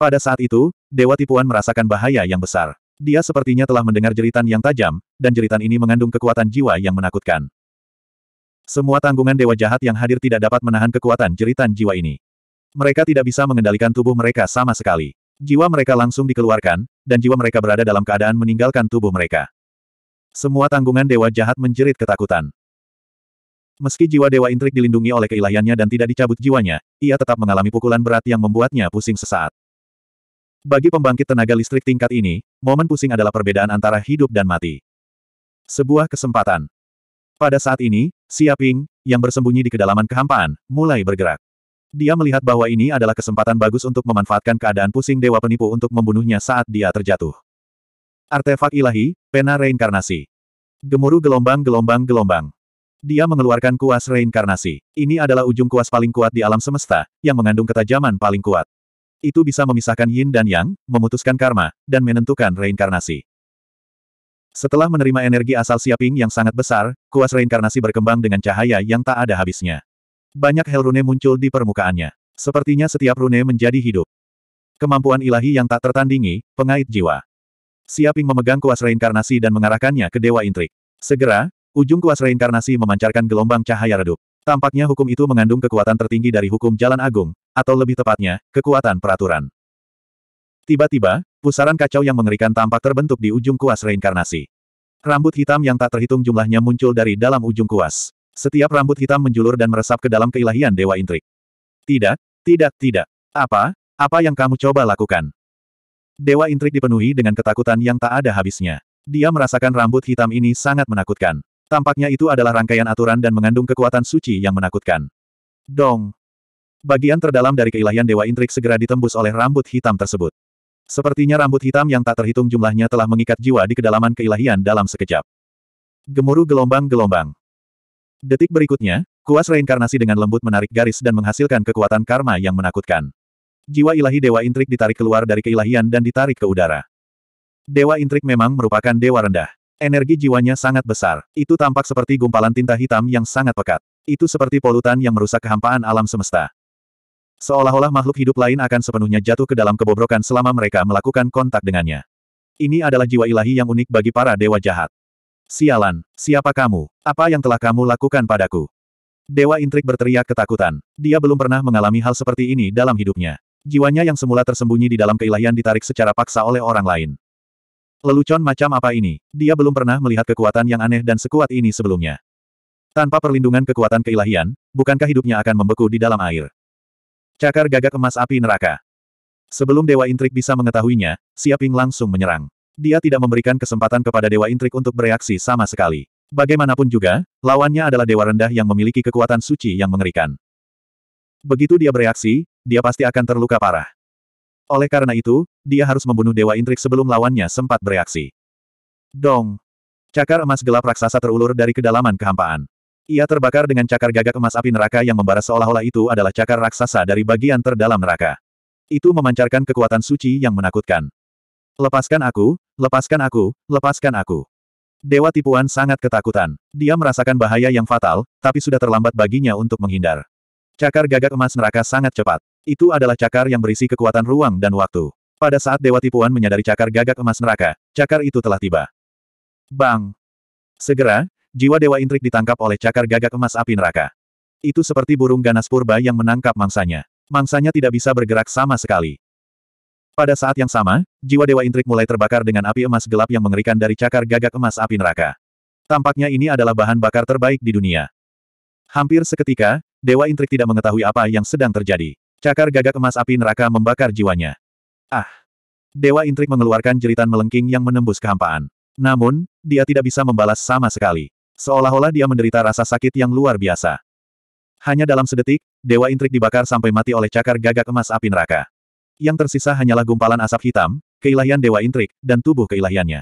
Pada saat itu, Dewa Tipuan merasakan bahaya yang besar. Dia sepertinya telah mendengar jeritan yang tajam, dan jeritan ini mengandung kekuatan jiwa yang menakutkan. Semua tanggungan Dewa Jahat yang hadir tidak dapat menahan kekuatan jeritan jiwa ini. Mereka tidak bisa mengendalikan tubuh mereka sama sekali. Jiwa mereka langsung dikeluarkan, dan jiwa mereka berada dalam keadaan meninggalkan tubuh mereka. Semua tanggungan dewa jahat menjerit ketakutan. Meski jiwa dewa intrik dilindungi oleh keilahiannya dan tidak dicabut jiwanya, ia tetap mengalami pukulan berat yang membuatnya pusing sesaat. Bagi pembangkit tenaga listrik tingkat ini, momen pusing adalah perbedaan antara hidup dan mati. Sebuah kesempatan. Pada saat ini, Xia Ping, yang bersembunyi di kedalaman kehampaan, mulai bergerak. Dia melihat bahwa ini adalah kesempatan bagus untuk memanfaatkan keadaan pusing Dewa Penipu untuk membunuhnya saat dia terjatuh. Artefak ilahi, pena reinkarnasi. Gemuruh gelombang-gelombang-gelombang. Dia mengeluarkan kuas reinkarnasi. Ini adalah ujung kuas paling kuat di alam semesta, yang mengandung ketajaman paling kuat. Itu bisa memisahkan yin dan yang, memutuskan karma, dan menentukan reinkarnasi. Setelah menerima energi asal Siaping yang sangat besar, kuas reinkarnasi berkembang dengan cahaya yang tak ada habisnya. Banyak hel rune muncul di permukaannya. Sepertinya setiap rune menjadi hidup. Kemampuan ilahi yang tak tertandingi, pengait jiwa. Siaping memegang kuas reinkarnasi dan mengarahkannya ke Dewa Intrik. Segera, ujung kuas reinkarnasi memancarkan gelombang cahaya redup. Tampaknya hukum itu mengandung kekuatan tertinggi dari hukum jalan agung, atau lebih tepatnya, kekuatan peraturan. Tiba-tiba, pusaran kacau yang mengerikan tampak terbentuk di ujung kuas reinkarnasi. Rambut hitam yang tak terhitung jumlahnya muncul dari dalam ujung kuas. Setiap rambut hitam menjulur dan meresap ke dalam keilahian Dewa Intrik. Tidak, tidak, tidak. Apa? Apa yang kamu coba lakukan? Dewa Intrik dipenuhi dengan ketakutan yang tak ada habisnya. Dia merasakan rambut hitam ini sangat menakutkan. Tampaknya itu adalah rangkaian aturan dan mengandung kekuatan suci yang menakutkan. Dong. Bagian terdalam dari keilahian Dewa Intrik segera ditembus oleh rambut hitam tersebut. Sepertinya rambut hitam yang tak terhitung jumlahnya telah mengikat jiwa di kedalaman keilahian dalam sekejap. Gemuruh gelombang-gelombang. Detik berikutnya, kuas reinkarnasi dengan lembut menarik garis dan menghasilkan kekuatan karma yang menakutkan. Jiwa ilahi Dewa Intrik ditarik keluar dari keilahian dan ditarik ke udara. Dewa Intrik memang merupakan dewa rendah. Energi jiwanya sangat besar. Itu tampak seperti gumpalan tinta hitam yang sangat pekat. Itu seperti polutan yang merusak kehampaan alam semesta. Seolah-olah makhluk hidup lain akan sepenuhnya jatuh ke dalam kebobrokan selama mereka melakukan kontak dengannya. Ini adalah jiwa ilahi yang unik bagi para dewa jahat. Sialan, siapa kamu? Apa yang telah kamu lakukan padaku? Dewa intrik berteriak ketakutan. Dia belum pernah mengalami hal seperti ini dalam hidupnya. Jiwanya yang semula tersembunyi di dalam keilahian ditarik secara paksa oleh orang lain. Lelucon macam apa ini? Dia belum pernah melihat kekuatan yang aneh dan sekuat ini sebelumnya. Tanpa perlindungan kekuatan keilahian, bukankah hidupnya akan membeku di dalam air? Cakar gagak emas api neraka. Sebelum Dewa Intrik bisa mengetahuinya, Siaping langsung menyerang dia tidak memberikan kesempatan kepada Dewa Intrik untuk bereaksi sama sekali. Bagaimanapun juga, lawannya adalah Dewa Rendah yang memiliki kekuatan suci yang mengerikan. Begitu dia bereaksi, dia pasti akan terluka parah. Oleh karena itu, dia harus membunuh Dewa Intrik sebelum lawannya sempat bereaksi. Dong! Cakar emas gelap raksasa terulur dari kedalaman kehampaan. Ia terbakar dengan cakar gagak emas api neraka yang membara seolah-olah itu adalah cakar raksasa dari bagian terdalam neraka. Itu memancarkan kekuatan suci yang menakutkan. Lepaskan aku, Lepaskan aku, lepaskan aku. Dewa tipuan sangat ketakutan. Dia merasakan bahaya yang fatal, tapi sudah terlambat baginya untuk menghindar. Cakar gagak emas neraka sangat cepat. Itu adalah cakar yang berisi kekuatan ruang dan waktu. Pada saat Dewa Tipuan menyadari cakar gagak emas neraka, cakar itu telah tiba. Bang! Segera, jiwa Dewa Intrik ditangkap oleh cakar gagak emas api neraka. Itu seperti burung ganas purba yang menangkap mangsanya. Mangsanya tidak bisa bergerak sama sekali. Pada saat yang sama, jiwa Dewa Intrik mulai terbakar dengan api emas gelap yang mengerikan dari cakar gagak emas api neraka. Tampaknya ini adalah bahan bakar terbaik di dunia. Hampir seketika, Dewa Intrik tidak mengetahui apa yang sedang terjadi. Cakar gagak emas api neraka membakar jiwanya. Ah! Dewa Intrik mengeluarkan jeritan melengking yang menembus kehampaan. Namun, dia tidak bisa membalas sama sekali. Seolah-olah dia menderita rasa sakit yang luar biasa. Hanya dalam sedetik, Dewa Intrik dibakar sampai mati oleh cakar gagak emas api neraka. Yang tersisa hanyalah gumpalan asap hitam, keilahian Dewa Intrik, dan tubuh keilahiannya.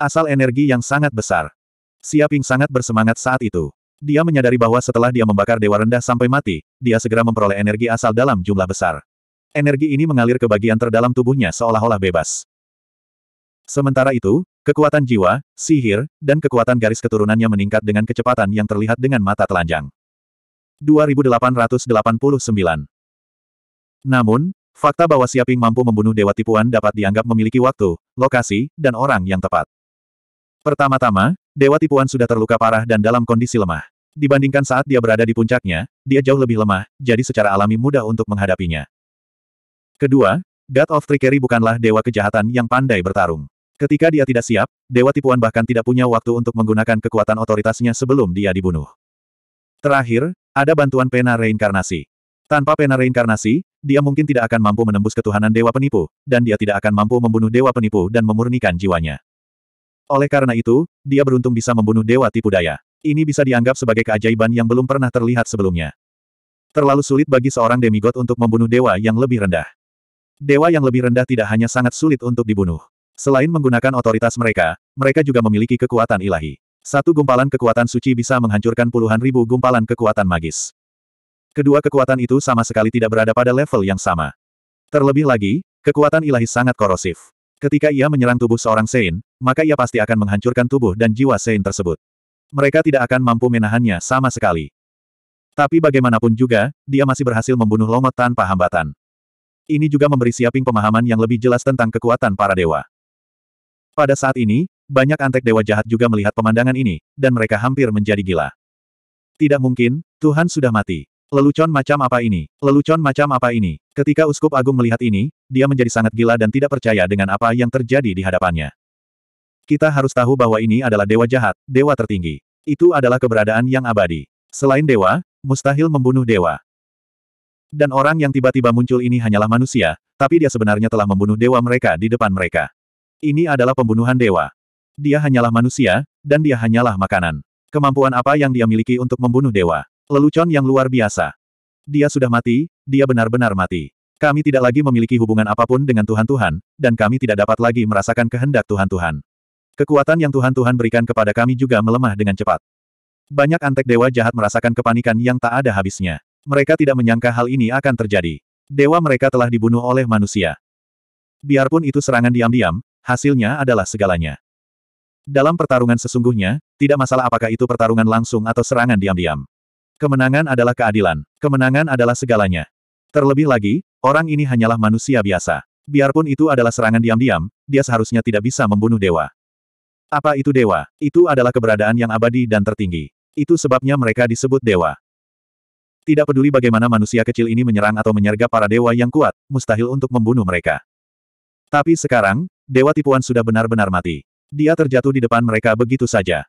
Asal energi yang sangat besar. Siaping sangat bersemangat saat itu. Dia menyadari bahwa setelah dia membakar dewa rendah sampai mati, dia segera memperoleh energi asal dalam jumlah besar. Energi ini mengalir ke bagian terdalam tubuhnya seolah-olah bebas. Sementara itu, kekuatan jiwa, sihir, dan kekuatan garis keturunannya meningkat dengan kecepatan yang terlihat dengan mata telanjang. 2889 Namun, Fakta bahwa Siaping mampu membunuh Dewa Tipuan dapat dianggap memiliki waktu, lokasi, dan orang yang tepat. Pertama-tama, Dewa Tipuan sudah terluka parah dan dalam kondisi lemah. Dibandingkan saat dia berada di puncaknya, dia jauh lebih lemah, jadi secara alami mudah untuk menghadapinya. Kedua, God of Trickery bukanlah dewa kejahatan yang pandai bertarung. Ketika dia tidak siap, Dewa Tipuan bahkan tidak punya waktu untuk menggunakan kekuatan otoritasnya sebelum dia dibunuh. Terakhir, ada bantuan pena reinkarnasi. Tanpa pena reinkarnasi, dia mungkin tidak akan mampu menembus ketuhanan Dewa Penipu, dan dia tidak akan mampu membunuh Dewa Penipu dan memurnikan jiwanya. Oleh karena itu, dia beruntung bisa membunuh Dewa Tipu Daya. Ini bisa dianggap sebagai keajaiban yang belum pernah terlihat sebelumnya. Terlalu sulit bagi seorang demigod untuk membunuh dewa yang lebih rendah. Dewa yang lebih rendah tidak hanya sangat sulit untuk dibunuh. Selain menggunakan otoritas mereka, mereka juga memiliki kekuatan ilahi. Satu gumpalan kekuatan suci bisa menghancurkan puluhan ribu gumpalan kekuatan magis. Kedua kekuatan itu sama sekali tidak berada pada level yang sama. Terlebih lagi, kekuatan ilahi sangat korosif. Ketika ia menyerang tubuh seorang Sein, maka ia pasti akan menghancurkan tubuh dan jiwa Sein tersebut. Mereka tidak akan mampu menahannya sama sekali. Tapi bagaimanapun juga, dia masih berhasil membunuh Longot tanpa hambatan. Ini juga memberi Siaping pemahaman yang lebih jelas tentang kekuatan para dewa. Pada saat ini, banyak antek dewa jahat juga melihat pemandangan ini, dan mereka hampir menjadi gila. Tidak mungkin, Tuhan sudah mati. Lelucon macam apa ini? Lelucon macam apa ini? Ketika Uskup Agung melihat ini, dia menjadi sangat gila dan tidak percaya dengan apa yang terjadi di hadapannya. Kita harus tahu bahwa ini adalah dewa jahat, dewa tertinggi. Itu adalah keberadaan yang abadi. Selain dewa, mustahil membunuh dewa. Dan orang yang tiba-tiba muncul ini hanyalah manusia, tapi dia sebenarnya telah membunuh dewa mereka di depan mereka. Ini adalah pembunuhan dewa. Dia hanyalah manusia, dan dia hanyalah makanan. Kemampuan apa yang dia miliki untuk membunuh dewa? Lelucon yang luar biasa. Dia sudah mati, dia benar-benar mati. Kami tidak lagi memiliki hubungan apapun dengan Tuhan-Tuhan, dan kami tidak dapat lagi merasakan kehendak Tuhan-Tuhan. Kekuatan yang Tuhan-Tuhan berikan kepada kami juga melemah dengan cepat. Banyak antek dewa jahat merasakan kepanikan yang tak ada habisnya. Mereka tidak menyangka hal ini akan terjadi. Dewa mereka telah dibunuh oleh manusia. Biarpun itu serangan diam-diam, hasilnya adalah segalanya. Dalam pertarungan sesungguhnya, tidak masalah apakah itu pertarungan langsung atau serangan diam-diam. Kemenangan adalah keadilan. Kemenangan adalah segalanya. Terlebih lagi, orang ini hanyalah manusia biasa. Biarpun itu adalah serangan diam-diam, dia seharusnya tidak bisa membunuh dewa. Apa itu dewa? Itu adalah keberadaan yang abadi dan tertinggi. Itu sebabnya mereka disebut dewa. Tidak peduli bagaimana manusia kecil ini menyerang atau menyergap para dewa yang kuat, mustahil untuk membunuh mereka. Tapi sekarang, dewa tipuan sudah benar-benar mati. Dia terjatuh di depan mereka begitu saja.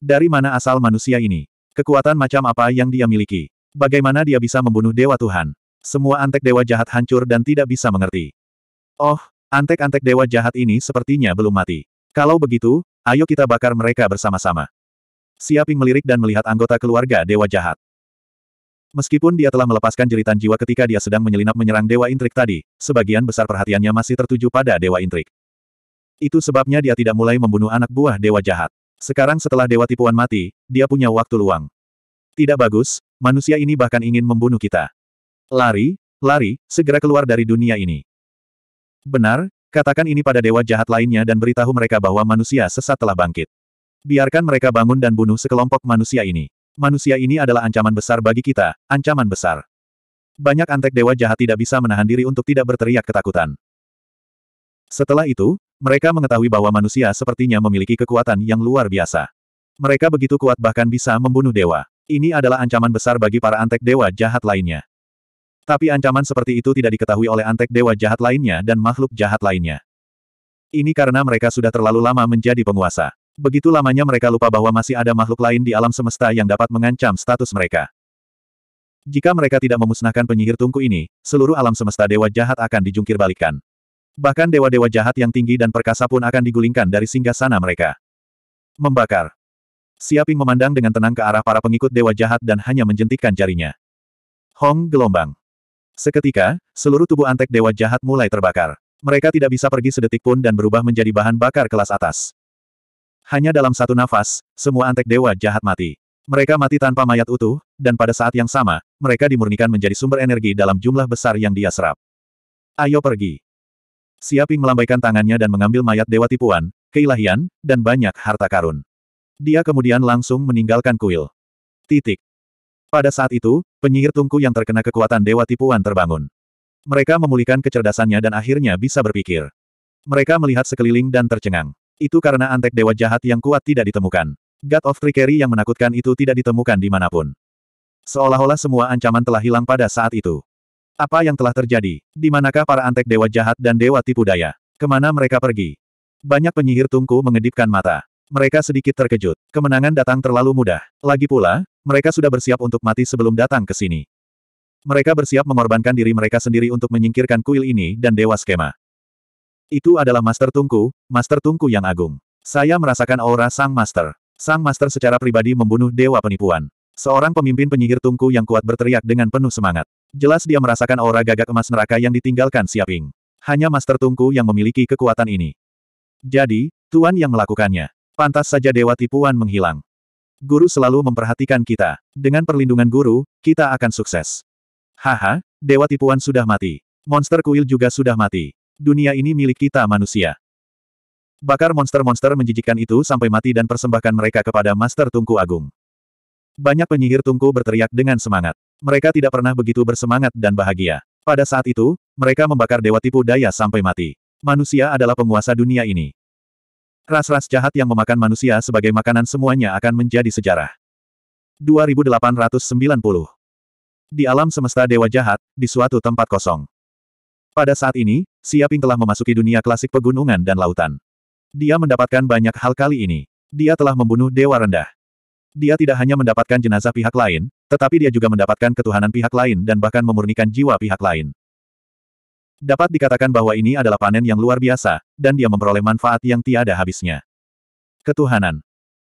Dari mana asal manusia ini? Kekuatan macam apa yang dia miliki? Bagaimana dia bisa membunuh Dewa Tuhan? Semua antek Dewa jahat hancur dan tidak bisa mengerti. Oh, antek-antek Dewa jahat ini sepertinya belum mati. Kalau begitu, ayo kita bakar mereka bersama-sama. Siaping melirik dan melihat anggota keluarga Dewa Jahat. Meskipun dia telah melepaskan jeritan jiwa ketika dia sedang menyelinap menyerang Dewa Intrik tadi, sebagian besar perhatiannya masih tertuju pada Dewa Intrik. Itu sebabnya dia tidak mulai membunuh anak buah Dewa Jahat. Sekarang setelah Dewa Tipuan mati, dia punya waktu luang. Tidak bagus, manusia ini bahkan ingin membunuh kita. Lari, lari, segera keluar dari dunia ini. Benar, katakan ini pada dewa jahat lainnya dan beritahu mereka bahwa manusia sesat telah bangkit. Biarkan mereka bangun dan bunuh sekelompok manusia ini. Manusia ini adalah ancaman besar bagi kita, ancaman besar. Banyak antek dewa jahat tidak bisa menahan diri untuk tidak berteriak ketakutan. Setelah itu, mereka mengetahui bahwa manusia sepertinya memiliki kekuatan yang luar biasa. Mereka begitu kuat bahkan bisa membunuh dewa. Ini adalah ancaman besar bagi para antek dewa jahat lainnya. Tapi ancaman seperti itu tidak diketahui oleh antek dewa jahat lainnya dan makhluk jahat lainnya. Ini karena mereka sudah terlalu lama menjadi penguasa. Begitu lamanya mereka lupa bahwa masih ada makhluk lain di alam semesta yang dapat mengancam status mereka. Jika mereka tidak memusnahkan penyihir tungku ini, seluruh alam semesta dewa jahat akan dijungkir Bahkan dewa-dewa jahat yang tinggi dan perkasa pun akan digulingkan dari singgah sana mereka. Membakar. Siaping memandang dengan tenang ke arah para pengikut dewa jahat dan hanya menjentikkan jarinya. Hong gelombang. Seketika, seluruh tubuh antek dewa jahat mulai terbakar. Mereka tidak bisa pergi sedetik pun dan berubah menjadi bahan bakar kelas atas. Hanya dalam satu nafas, semua antek dewa jahat mati. Mereka mati tanpa mayat utuh, dan pada saat yang sama, mereka dimurnikan menjadi sumber energi dalam jumlah besar yang dia serap. Ayo pergi. Siaping melambaikan tangannya dan mengambil mayat dewa tipuan, keilahian, dan banyak harta karun. Dia kemudian langsung meninggalkan kuil. Titik. Pada saat itu, penyihir tungku yang terkena kekuatan dewa tipuan terbangun. Mereka memulihkan kecerdasannya dan akhirnya bisa berpikir. Mereka melihat sekeliling dan tercengang. Itu karena antek dewa jahat yang kuat tidak ditemukan. God of Trickery yang menakutkan itu tidak ditemukan di manapun. Seolah-olah semua ancaman telah hilang pada saat itu. Apa yang telah terjadi? Di manakah para antek dewa jahat dan dewa tipu daya? Kemana mereka pergi? Banyak penyihir tungku mengedipkan mata. Mereka sedikit terkejut. Kemenangan datang terlalu mudah. Lagi pula, mereka sudah bersiap untuk mati sebelum datang ke sini. Mereka bersiap mengorbankan diri mereka sendiri untuk menyingkirkan kuil ini dan dewa skema. Itu adalah Master Tungku, Master Tungku yang agung. Saya merasakan aura Sang Master. Sang Master secara pribadi membunuh dewa penipuan. Seorang pemimpin penyihir tungku yang kuat berteriak dengan penuh semangat. Jelas dia merasakan aura gagak emas neraka yang ditinggalkan Siaping. Hanya Master Tungku yang memiliki kekuatan ini. Jadi, Tuan yang melakukannya. Pantas saja Dewa Tipuan menghilang. Guru selalu memperhatikan kita. Dengan perlindungan guru, kita akan sukses. Haha, Dewa Tipuan sudah mati. Monster kuil juga sudah mati. Dunia ini milik kita manusia. Bakar monster-monster menjijikkan itu sampai mati dan persembahkan mereka kepada Master Tungku Agung. Banyak penyihir tungku berteriak dengan semangat. Mereka tidak pernah begitu bersemangat dan bahagia. Pada saat itu, mereka membakar dewa tipu daya sampai mati. Manusia adalah penguasa dunia ini. Ras-ras jahat yang memakan manusia sebagai makanan semuanya akan menjadi sejarah. 2890 Di alam semesta dewa jahat, di suatu tempat kosong. Pada saat ini, Siaping telah memasuki dunia klasik pegunungan dan lautan. Dia mendapatkan banyak hal kali ini. Dia telah membunuh dewa rendah. Dia tidak hanya mendapatkan jenazah pihak lain, tetapi dia juga mendapatkan ketuhanan pihak lain dan bahkan memurnikan jiwa pihak lain. Dapat dikatakan bahwa ini adalah panen yang luar biasa, dan dia memperoleh manfaat yang tiada habisnya. Ketuhanan.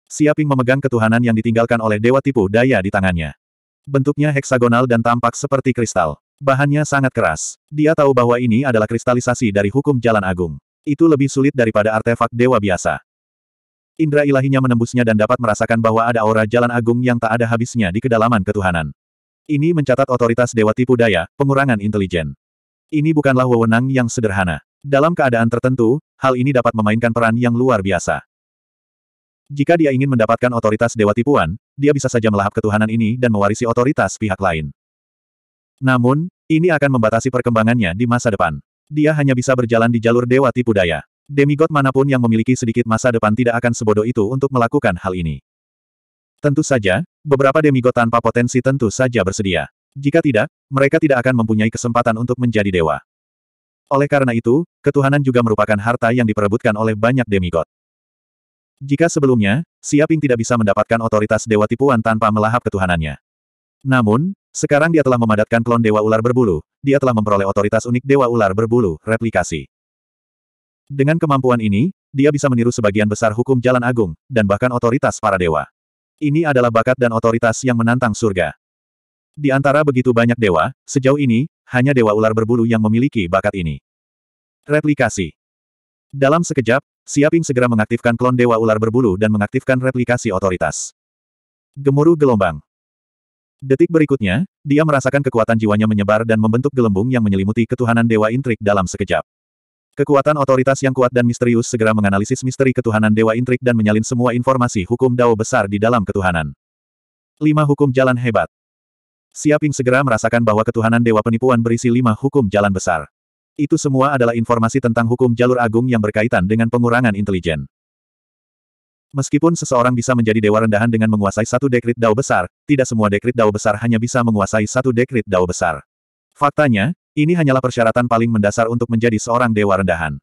Siaping memegang ketuhanan yang ditinggalkan oleh Dewa Tipu Daya di tangannya. Bentuknya heksagonal dan tampak seperti kristal. Bahannya sangat keras. Dia tahu bahwa ini adalah kristalisasi dari hukum jalan agung. Itu lebih sulit daripada artefak dewa biasa. Indra ilahinya menembusnya dan dapat merasakan bahwa ada aura jalan agung yang tak ada habisnya di kedalaman ketuhanan. Ini mencatat otoritas Dewa Tipu Daya, pengurangan intelijen. Ini bukanlah wewenang yang sederhana. Dalam keadaan tertentu, hal ini dapat memainkan peran yang luar biasa. Jika dia ingin mendapatkan otoritas Dewa Tipuan, dia bisa saja melahap ketuhanan ini dan mewarisi otoritas pihak lain. Namun, ini akan membatasi perkembangannya di masa depan. Dia hanya bisa berjalan di jalur Dewa Tipu Daya. Demigod manapun yang memiliki sedikit masa depan tidak akan sebodoh itu untuk melakukan hal ini. Tentu saja, beberapa demigod tanpa potensi tentu saja bersedia. Jika tidak, mereka tidak akan mempunyai kesempatan untuk menjadi dewa. Oleh karena itu, ketuhanan juga merupakan harta yang diperebutkan oleh banyak demigod. Jika sebelumnya, Siaping tidak bisa mendapatkan otoritas dewa tipuan tanpa melahap ketuhanannya. Namun, sekarang dia telah memadatkan klon dewa ular berbulu, dia telah memperoleh otoritas unik dewa ular berbulu, replikasi. Dengan kemampuan ini, dia bisa meniru sebagian besar hukum jalan agung, dan bahkan otoritas para dewa. Ini adalah bakat dan otoritas yang menantang surga. Di antara begitu banyak dewa, sejauh ini, hanya dewa ular berbulu yang memiliki bakat ini. Replikasi Dalam sekejap, Siaping segera mengaktifkan klon dewa ular berbulu dan mengaktifkan replikasi otoritas. Gemuruh gelombang Detik berikutnya, dia merasakan kekuatan jiwanya menyebar dan membentuk gelembung yang menyelimuti ketuhanan dewa intrik dalam sekejap. Kekuatan otoritas yang kuat dan misterius segera menganalisis misteri ketuhanan Dewa Intrik dan menyalin semua informasi hukum Dao besar di dalam ketuhanan. 5 Hukum Jalan Hebat Siaping segera merasakan bahwa ketuhanan Dewa Penipuan berisi lima hukum jalan besar. Itu semua adalah informasi tentang hukum jalur agung yang berkaitan dengan pengurangan intelijen. Meskipun seseorang bisa menjadi dewa rendahan dengan menguasai satu dekrit dao besar, tidak semua dekrit dao besar hanya bisa menguasai satu dekrit dao besar. Faktanya, ini hanyalah persyaratan paling mendasar untuk menjadi seorang dewa rendahan.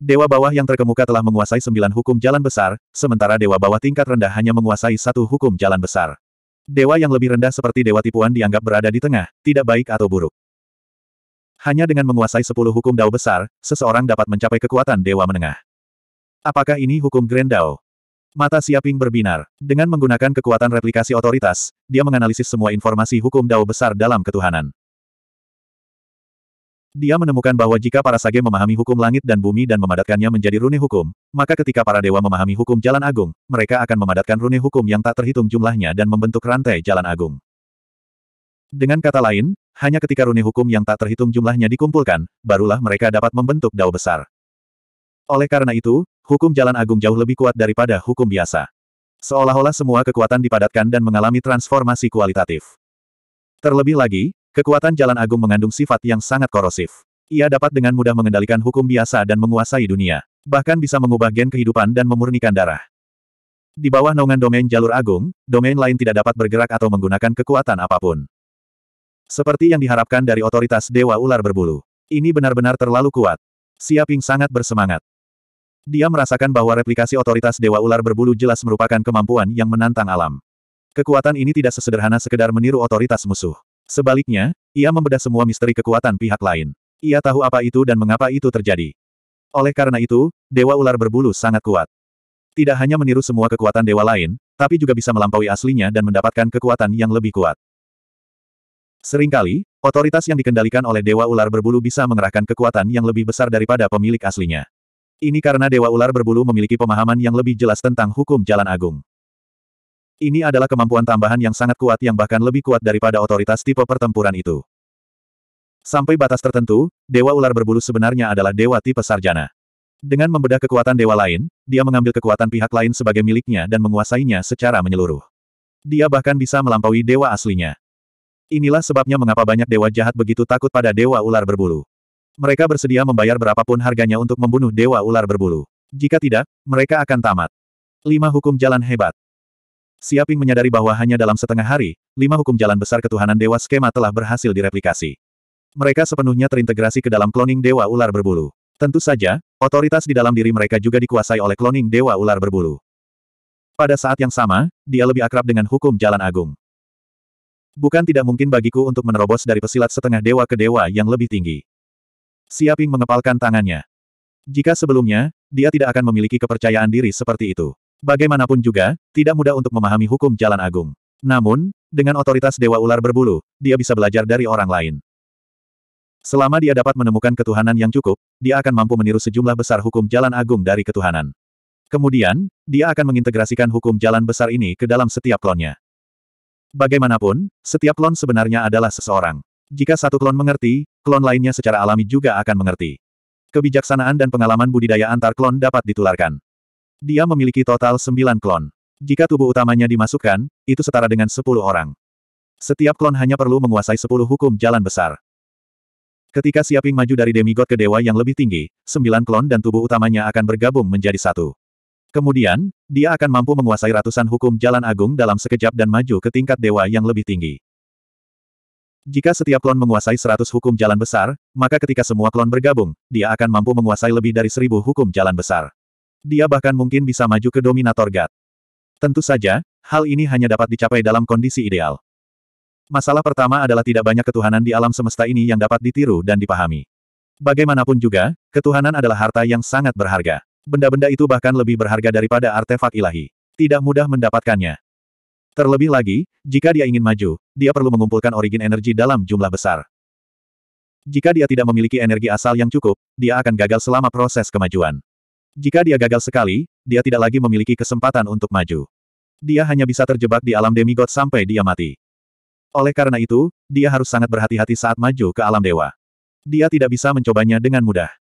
Dewa bawah yang terkemuka telah menguasai sembilan hukum jalan besar, sementara dewa bawah tingkat rendah hanya menguasai satu hukum jalan besar. Dewa yang lebih rendah seperti dewa tipuan dianggap berada di tengah, tidak baik atau buruk. Hanya dengan menguasai sepuluh hukum dao besar, seseorang dapat mencapai kekuatan dewa menengah. Apakah ini hukum Grand Dao? Mata Siaping berbinar. Dengan menggunakan kekuatan replikasi otoritas, dia menganalisis semua informasi hukum dao besar dalam ketuhanan. Dia menemukan bahwa jika para sage memahami hukum langit dan bumi dan memadatkannya menjadi rune hukum, maka ketika para dewa memahami hukum jalan agung, mereka akan memadatkan rune hukum yang tak terhitung jumlahnya dan membentuk rantai jalan agung. Dengan kata lain, hanya ketika rune hukum yang tak terhitung jumlahnya dikumpulkan, barulah mereka dapat membentuk dao besar. Oleh karena itu, hukum jalan agung jauh lebih kuat daripada hukum biasa. Seolah-olah semua kekuatan dipadatkan dan mengalami transformasi kualitatif. Terlebih lagi, Kekuatan Jalan Agung mengandung sifat yang sangat korosif. Ia dapat dengan mudah mengendalikan hukum biasa dan menguasai dunia. Bahkan bisa mengubah gen kehidupan dan memurnikan darah. Di bawah naungan domain jalur agung, domain lain tidak dapat bergerak atau menggunakan kekuatan apapun. Seperti yang diharapkan dari otoritas Dewa Ular Berbulu. Ini benar-benar terlalu kuat. Siaping sangat bersemangat. Dia merasakan bahwa replikasi otoritas Dewa Ular Berbulu jelas merupakan kemampuan yang menantang alam. Kekuatan ini tidak sesederhana sekedar meniru otoritas musuh. Sebaliknya, ia membedah semua misteri kekuatan pihak lain. Ia tahu apa itu dan mengapa itu terjadi. Oleh karena itu, Dewa Ular Berbulu sangat kuat. Tidak hanya meniru semua kekuatan dewa lain, tapi juga bisa melampaui aslinya dan mendapatkan kekuatan yang lebih kuat. Seringkali, otoritas yang dikendalikan oleh Dewa Ular Berbulu bisa mengerahkan kekuatan yang lebih besar daripada pemilik aslinya. Ini karena Dewa Ular Berbulu memiliki pemahaman yang lebih jelas tentang hukum jalan agung. Ini adalah kemampuan tambahan yang sangat kuat yang bahkan lebih kuat daripada otoritas tipe pertempuran itu. Sampai batas tertentu, Dewa Ular Berbulu sebenarnya adalah dewa tipe sarjana. Dengan membedah kekuatan dewa lain, dia mengambil kekuatan pihak lain sebagai miliknya dan menguasainya secara menyeluruh. Dia bahkan bisa melampaui dewa aslinya. Inilah sebabnya mengapa banyak dewa jahat begitu takut pada dewa ular berbulu. Mereka bersedia membayar berapapun harganya untuk membunuh dewa ular berbulu. Jika tidak, mereka akan tamat. Lima hukum jalan hebat. Siaping menyadari bahwa hanya dalam setengah hari, lima hukum jalan besar ketuhanan dewa skema telah berhasil direplikasi. Mereka sepenuhnya terintegrasi ke dalam kloning dewa ular berbulu. Tentu saja, otoritas di dalam diri mereka juga dikuasai oleh kloning dewa ular berbulu. Pada saat yang sama, dia lebih akrab dengan hukum jalan agung. Bukan tidak mungkin bagiku untuk menerobos dari pesilat setengah dewa ke dewa yang lebih tinggi. Siaping mengepalkan tangannya. Jika sebelumnya, dia tidak akan memiliki kepercayaan diri seperti itu. Bagaimanapun juga, tidak mudah untuk memahami hukum jalan agung. Namun, dengan otoritas Dewa Ular Berbulu, dia bisa belajar dari orang lain. Selama dia dapat menemukan ketuhanan yang cukup, dia akan mampu meniru sejumlah besar hukum jalan agung dari ketuhanan. Kemudian, dia akan mengintegrasikan hukum jalan besar ini ke dalam setiap klonnya. Bagaimanapun, setiap klon sebenarnya adalah seseorang. Jika satu klon mengerti, klon lainnya secara alami juga akan mengerti. Kebijaksanaan dan pengalaman budidaya antar klon dapat ditularkan. Dia memiliki total sembilan klon. Jika tubuh utamanya dimasukkan, itu setara dengan sepuluh orang. Setiap klon hanya perlu menguasai sepuluh hukum jalan besar. Ketika Siaping maju dari demigod ke dewa yang lebih tinggi, sembilan klon dan tubuh utamanya akan bergabung menjadi satu. Kemudian, dia akan mampu menguasai ratusan hukum jalan agung dalam sekejap dan maju ke tingkat dewa yang lebih tinggi. Jika setiap klon menguasai seratus hukum jalan besar, maka ketika semua klon bergabung, dia akan mampu menguasai lebih dari seribu hukum jalan besar. Dia bahkan mungkin bisa maju ke Dominator God. Tentu saja, hal ini hanya dapat dicapai dalam kondisi ideal. Masalah pertama adalah tidak banyak ketuhanan di alam semesta ini yang dapat ditiru dan dipahami. Bagaimanapun juga, ketuhanan adalah harta yang sangat berharga. Benda-benda itu bahkan lebih berharga daripada artefak ilahi. Tidak mudah mendapatkannya. Terlebih lagi, jika dia ingin maju, dia perlu mengumpulkan origin energi dalam jumlah besar. Jika dia tidak memiliki energi asal yang cukup, dia akan gagal selama proses kemajuan. Jika dia gagal sekali, dia tidak lagi memiliki kesempatan untuk maju. Dia hanya bisa terjebak di alam demigod sampai dia mati. Oleh karena itu, dia harus sangat berhati-hati saat maju ke alam dewa. Dia tidak bisa mencobanya dengan mudah.